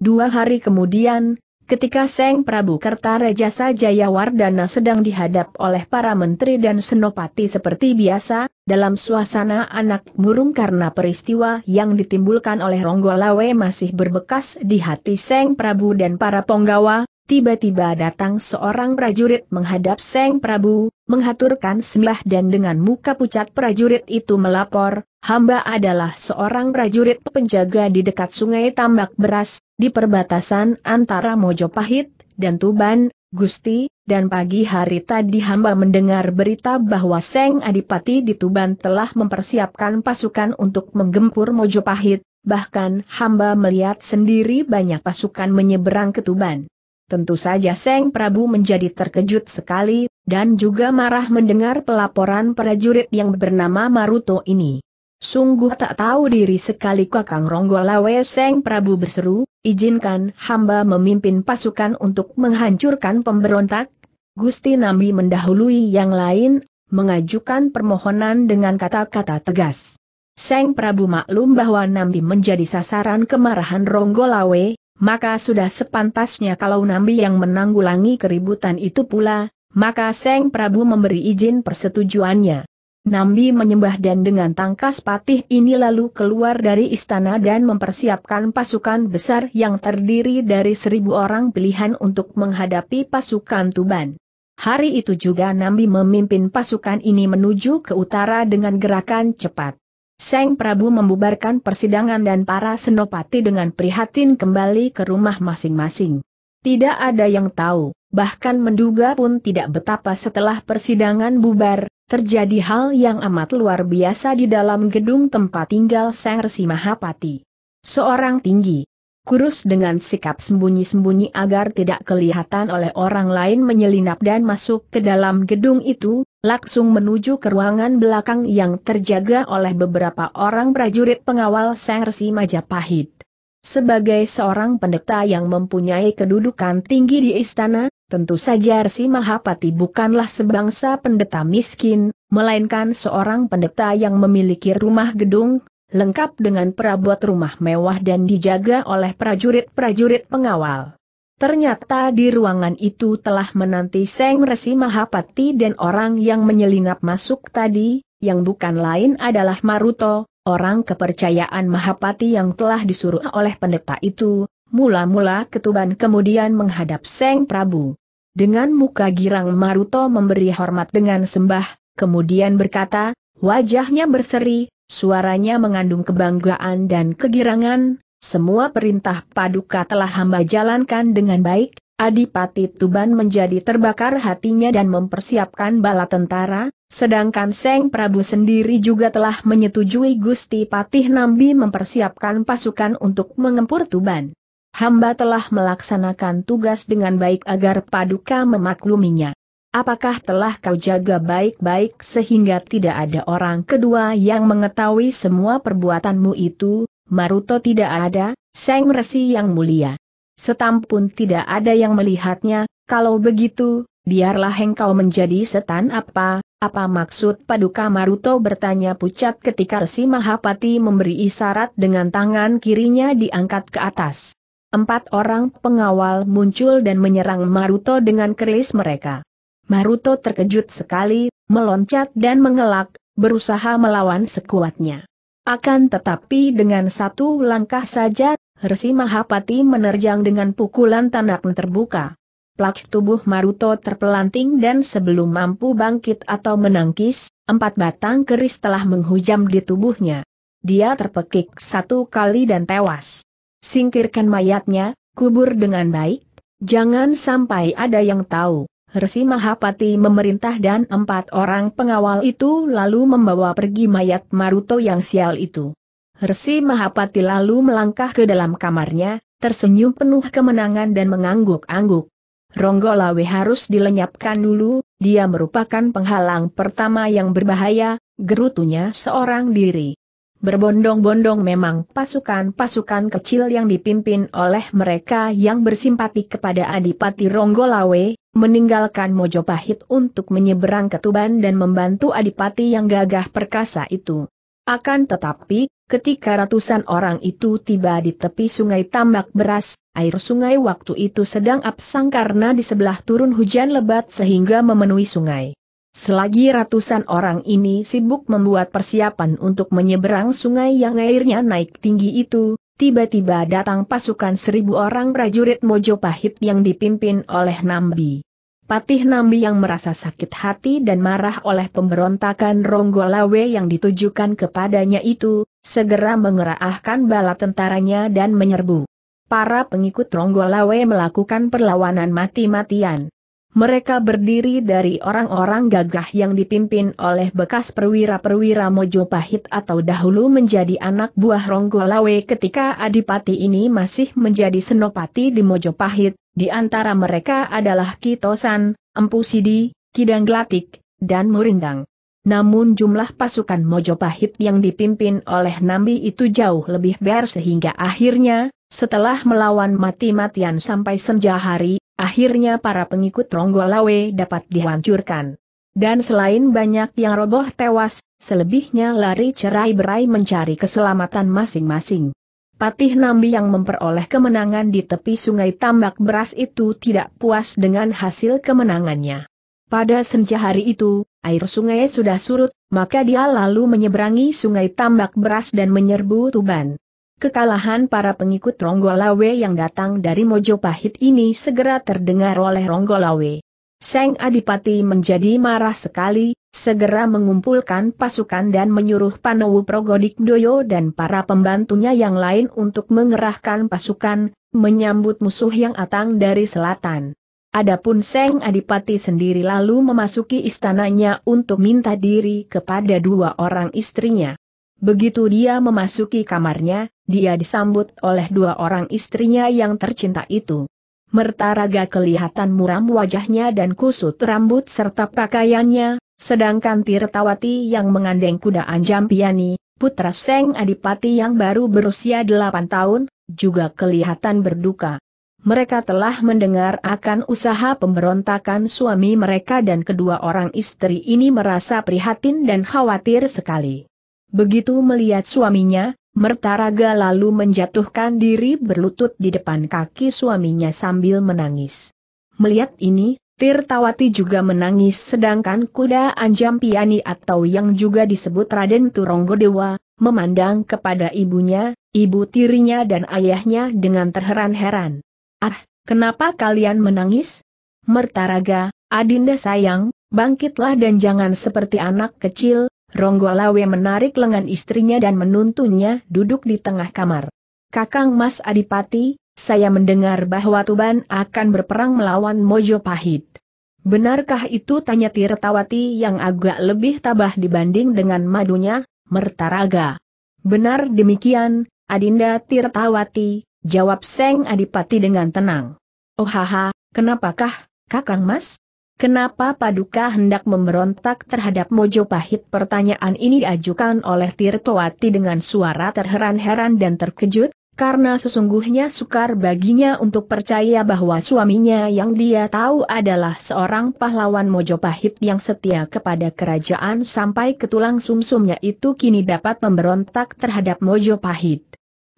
Dua hari kemudian, ketika Seng Prabu Kertarejasa Jayawardana sedang dihadap oleh para menteri dan senopati seperti biasa, dalam suasana anak murung karena peristiwa yang ditimbulkan oleh Ronggolawe masih berbekas di hati Seng Prabu dan para penggawa, tiba-tiba datang seorang prajurit menghadap Seng Prabu, menghaturkan sembah dan dengan muka pucat prajurit itu melapor, hamba adalah seorang prajurit penjaga di dekat sungai Tambak Beras, di perbatasan antara Mojopahit dan Tuban, Gusti, dan pagi hari tadi hamba mendengar berita bahwa Seng Adipati di Tuban telah mempersiapkan pasukan untuk menggempur Mojopahit, bahkan hamba melihat sendiri banyak pasukan menyeberang ke Tuban. Tentu saja Seng Prabu menjadi terkejut sekali, dan juga marah mendengar pelaporan prajurit yang bernama Maruto ini. Sungguh tak tahu diri sekali Kakang Ronggolawe Seng Prabu berseru, izinkan hamba memimpin pasukan untuk menghancurkan pemberontak. Gusti Nambi mendahului yang lain, mengajukan permohonan dengan kata-kata tegas. Seng Prabu maklum bahwa Nambi menjadi sasaran kemarahan Ronggolawe, maka sudah sepantasnya kalau Nambi yang menanggulangi keributan itu pula, maka Seng Prabu memberi izin persetujuannya. Nambi menyembah dan dengan tangkas patih ini lalu keluar dari istana dan mempersiapkan pasukan besar yang terdiri dari seribu orang pilihan untuk menghadapi pasukan Tuban. Hari itu juga Nambi memimpin pasukan ini menuju ke utara dengan gerakan cepat. Seng Prabu membubarkan persidangan dan para senopati dengan prihatin kembali ke rumah masing-masing. Tidak ada yang tahu, bahkan menduga pun tidak betapa setelah persidangan bubar, terjadi hal yang amat luar biasa di dalam gedung tempat tinggal Seng Resi Mahapati. Seorang tinggi, kurus dengan sikap sembunyi-sembunyi agar tidak kelihatan oleh orang lain menyelinap dan masuk ke dalam gedung itu, langsung menuju ke ruangan belakang yang terjaga oleh beberapa orang prajurit pengawal Sang Resi Majapahit. Sebagai seorang pendeta yang mempunyai kedudukan tinggi di istana, tentu saja Resi Mahapati bukanlah sebangsa pendeta miskin, melainkan seorang pendeta yang memiliki rumah gedung, lengkap dengan perabot rumah mewah dan dijaga oleh prajurit-prajurit pengawal. Ternyata di ruangan itu telah menanti Seng Resi Mahapati dan orang yang menyelinap masuk tadi, yang bukan lain adalah Maruto, orang kepercayaan Mahapati yang telah disuruh oleh pendeta itu, mula-mula ketuban kemudian menghadap Seng Prabu. Dengan muka girang Maruto memberi hormat dengan sembah, kemudian berkata, wajahnya berseri, suaranya mengandung kebanggaan dan kegirangan, semua perintah paduka telah hamba jalankan dengan baik, Adipati Tuban menjadi terbakar hatinya dan mempersiapkan bala tentara, sedangkan Seng Prabu sendiri juga telah menyetujui Gusti Patih Nambi mempersiapkan pasukan untuk mengempur Tuban. Hamba telah melaksanakan tugas dengan baik agar paduka memakluminya. Apakah telah kau jaga baik-baik sehingga tidak ada orang kedua yang mengetahui semua perbuatanmu itu, Maruto tidak ada, Seng Resi yang mulia. Setam pun tidak ada yang melihatnya, kalau begitu, biarlah engkau menjadi setan apa, apa maksud paduka Maruto bertanya pucat ketika Resi Mahapati memberi isyarat dengan tangan kirinya diangkat ke atas. Empat orang pengawal muncul dan menyerang Maruto dengan keris mereka. Maruto terkejut sekali, meloncat dan mengelak, berusaha melawan sekuatnya. Akan tetapi dengan satu langkah saja, Resi Mahapati menerjang dengan pukulan tanak terbuka. Plak tubuh Maruto terpelanting dan sebelum mampu bangkit atau menangkis, empat batang keris telah menghujam di tubuhnya. Dia terpekik satu kali dan tewas. Singkirkan mayatnya, kubur dengan baik, jangan sampai ada yang tahu. Resi Mahapati memerintah dan empat orang pengawal itu lalu membawa pergi mayat Maruto yang sial itu. Resi Mahapati lalu melangkah ke dalam kamarnya, tersenyum penuh kemenangan dan mengangguk-angguk. Ronggolawe harus dilenyapkan dulu, dia merupakan penghalang pertama yang berbahaya, gerutunya seorang diri. Berbondong-bondong memang pasukan-pasukan kecil yang dipimpin oleh mereka yang bersimpati kepada Adipati Ronggolawe, meninggalkan Mojopahit untuk menyeberang ke Tuban dan membantu Adipati yang gagah perkasa itu. Akan tetapi, ketika ratusan orang itu tiba di tepi sungai Tambak Beras, air sungai waktu itu sedang absang karena di sebelah turun hujan lebat sehingga memenuhi sungai. Selagi ratusan orang ini sibuk membuat persiapan untuk menyeberang sungai yang airnya naik tinggi itu, tiba-tiba datang pasukan seribu orang prajurit Mojopahit yang dipimpin oleh Nambi. Patih Nambi yang merasa sakit hati dan marah oleh pemberontakan Ronggolawe yang ditujukan kepadanya itu, segera mengerahkan bala tentaranya dan menyerbu. Para pengikut Ronggolawe melakukan perlawanan mati-matian mereka berdiri dari orang-orang gagah yang dipimpin oleh bekas perwira-perwira Mojopahit atau dahulu menjadi anak buah Ronggolawe ketika Adipati ini masih menjadi senopati di Mojopahit, di antara mereka adalah Kitosan, Empu Sidi, Kidang Glatik, dan Murindang. Namun jumlah pasukan Mojopahit yang dipimpin oleh Nambi itu jauh lebih besar sehingga akhirnya, setelah melawan mati-matian sampai senja hari, akhirnya para pengikut Ronggolawe dapat dihancurkan. Dan selain banyak yang roboh tewas, selebihnya lari cerai-berai mencari keselamatan masing-masing. Patih Nambi yang memperoleh kemenangan di tepi sungai tambak beras itu tidak puas dengan hasil kemenangannya. Pada senja hari itu, air sungai sudah surut, maka dia lalu menyeberangi sungai tambak beras dan menyerbu Tuban. Kekalahan para pengikut Ronggolawe yang datang dari Mojopahit ini segera terdengar oleh Ronggolawe. Seng Adipati menjadi marah sekali, segera mengumpulkan pasukan dan menyuruh Panowu Progodik Doyo dan para pembantunya yang lain untuk mengerahkan pasukan, menyambut musuh yang datang dari selatan. Adapun Seng Adipati sendiri lalu memasuki istananya untuk minta diri kepada dua orang istrinya. Begitu dia memasuki kamarnya, dia disambut oleh dua orang istrinya yang tercinta itu. Mertaraga kelihatan muram wajahnya dan kusut rambut serta pakaiannya, sedangkan Tirtawati yang mengandeng kuda Anjampiani, putra Seng Adipati yang baru berusia 8 tahun, juga kelihatan berduka. Mereka telah mendengar akan usaha pemberontakan suami mereka dan kedua orang istri ini merasa prihatin dan khawatir sekali. Begitu melihat suaminya, Mertaraga lalu menjatuhkan diri berlutut di depan kaki suaminya sambil menangis. Melihat ini, Tirtawati juga menangis sedangkan kuda Anjam Piani atau yang juga disebut Raden Turonggo Dewa, memandang kepada ibunya, ibu tirinya dan ayahnya dengan terheran-heran. Ah, kenapa kalian menangis? Mertaraga, Adinda sayang, bangkitlah dan jangan seperti anak kecil, Ronggolawe menarik lengan istrinya dan menuntunnya duduk di tengah kamar. Kakang Mas Adipati, saya mendengar bahwa Tuban akan berperang melawan Mojopahit. Benarkah itu tanya Tirtawati yang agak lebih tabah dibanding dengan madunya, Mertaraga? Benar demikian, Adinda Tirtawati, jawab Seng Adipati dengan tenang. Oh haha, kenapakah, Kakang Mas? Kenapa Paduka hendak memberontak terhadap Mojo Pahit? Pertanyaan ini diajukan oleh Tirtowati dengan suara terheran-heran dan terkejut, karena sesungguhnya sukar baginya untuk percaya bahwa suaminya yang dia tahu adalah seorang pahlawan Mojo Pahit yang setia kepada kerajaan sampai ke tulang sumsumnya itu kini dapat memberontak terhadap Mojo Pahit.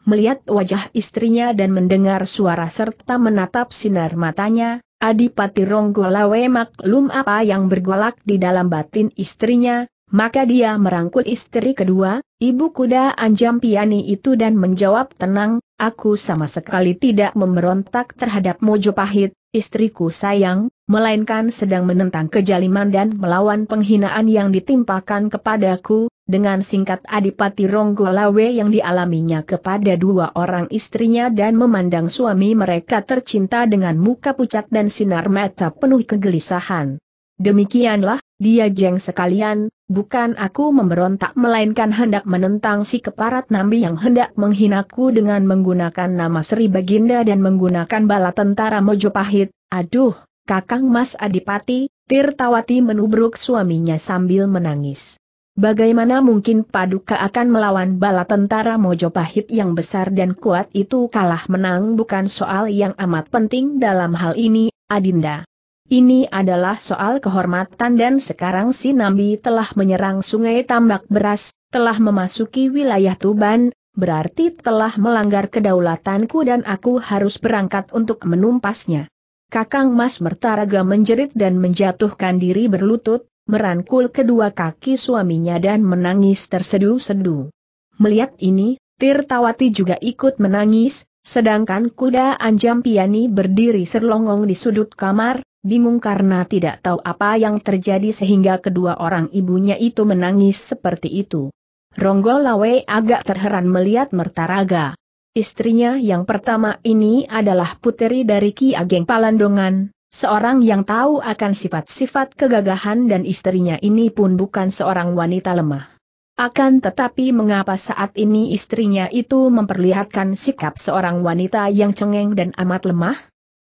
Melihat wajah istrinya dan mendengar suara serta menatap sinar matanya, Adipati Ronggolawe maklum apa yang bergolak di dalam batin istrinya, maka dia merangkul istri kedua, ibu kuda Anjam Piani itu dan menjawab tenang, aku sama sekali tidak memberontak terhadap Mojo Pahit, istriku sayang, melainkan sedang menentang kejaliman dan melawan penghinaan yang ditimpakan kepadaku, dengan singkat Adipati Ronggolawe yang dialaminya kepada dua orang istrinya dan memandang suami mereka tercinta dengan muka pucat dan sinar mata penuh kegelisahan. Demikianlah, dia jeng sekalian, bukan aku memberontak melainkan hendak menentang si keparat Nambi yang hendak menghinaku dengan menggunakan nama Sri Baginda dan menggunakan bala tentara Mojopahit, aduh, kakang Mas Adipati, Tirtawati menubruk suaminya sambil menangis. Bagaimana mungkin Paduka akan melawan bala tentara Mojopahit yang besar dan kuat itu kalah menang bukan soal yang amat penting dalam hal ini, Adinda. Ini adalah soal kehormatan dan sekarang si Nambi telah menyerang sungai tambak beras, telah memasuki wilayah Tuban, berarti telah melanggar kedaulatanku dan aku harus berangkat untuk menumpasnya. Kakang Mas Mertaraga menjerit dan menjatuhkan diri berlutut, merangkul kedua kaki suaminya dan menangis terseduh sedu Melihat ini, Tirtawati juga ikut menangis, sedangkan kuda Anjam Piani berdiri serlongong di sudut kamar, bingung karena tidak tahu apa yang terjadi sehingga kedua orang ibunya itu menangis seperti itu. Ronggo Lawe agak terheran melihat Mertaraga. Istrinya yang pertama ini adalah puteri dari Ki Ageng Palandongan, Seorang yang tahu akan sifat-sifat kegagahan dan istrinya ini pun bukan seorang wanita lemah. Akan tetapi mengapa saat ini istrinya itu memperlihatkan sikap seorang wanita yang cengeng dan amat lemah?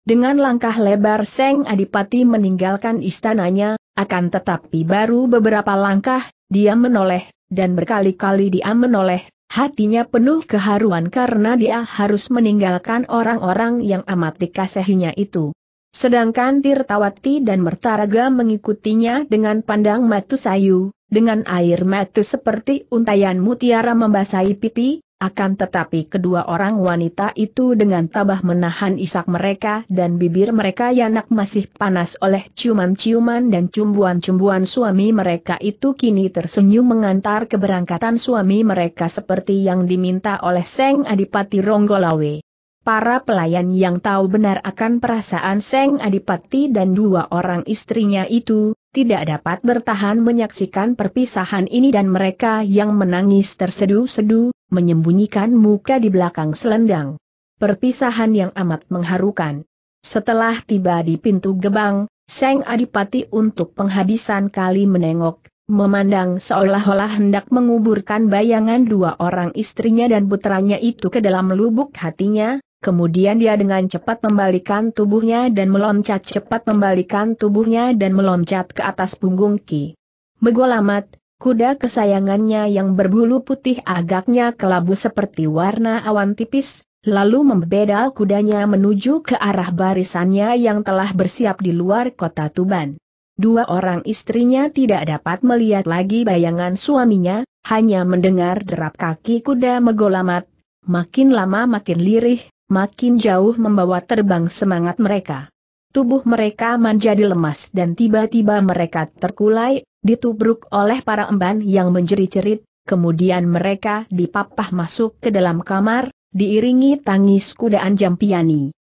Dengan langkah lebar Seng Adipati meninggalkan istananya, akan tetapi baru beberapa langkah, dia menoleh, dan berkali-kali dia menoleh, hatinya penuh keharuan karena dia harus meninggalkan orang-orang yang amat dikasihinya itu. Sedangkan Tirtawati dan Mertaraga mengikutinya dengan pandang matu sayu, dengan air mata seperti untayan mutiara membasahi pipi, akan tetapi kedua orang wanita itu dengan tabah menahan isak mereka dan bibir mereka yanak masih panas oleh ciuman-ciuman dan cumbuan-cumbuan suami mereka itu kini tersenyum mengantar keberangkatan suami mereka seperti yang diminta oleh Seng Adipati Ronggolawe para pelayan yang tahu benar akan perasaan Seng Adipati dan dua orang istrinya itu, tidak dapat bertahan menyaksikan perpisahan ini dan mereka yang menangis terseduh-seduh, menyembunyikan muka di belakang selendang. Perpisahan yang amat mengharukan. Setelah tiba di pintu gebang, Seng Adipati untuk penghabisan kali menengok, memandang seolah-olah hendak menguburkan bayangan dua orang istrinya dan putranya itu ke dalam lubuk hatinya, Kemudian dia dengan cepat membalikan tubuhnya dan meloncat cepat membalikan tubuhnya dan meloncat ke atas punggung Ki. Megolamat, kuda kesayangannya yang berbulu putih agaknya kelabu seperti warna awan tipis, lalu membedal kudanya menuju ke arah barisannya yang telah bersiap di luar kota Tuban. Dua orang istrinya tidak dapat melihat lagi bayangan suaminya, hanya mendengar derap kaki kuda megolamat. Makin lama makin lirih, makin jauh membawa terbang semangat mereka. Tubuh mereka menjadi lemas dan tiba-tiba mereka terkulai, ditubruk oleh para emban yang menjerit-jerit, kemudian mereka dipapah masuk ke dalam kamar, diiringi tangis kudaan Jampiani.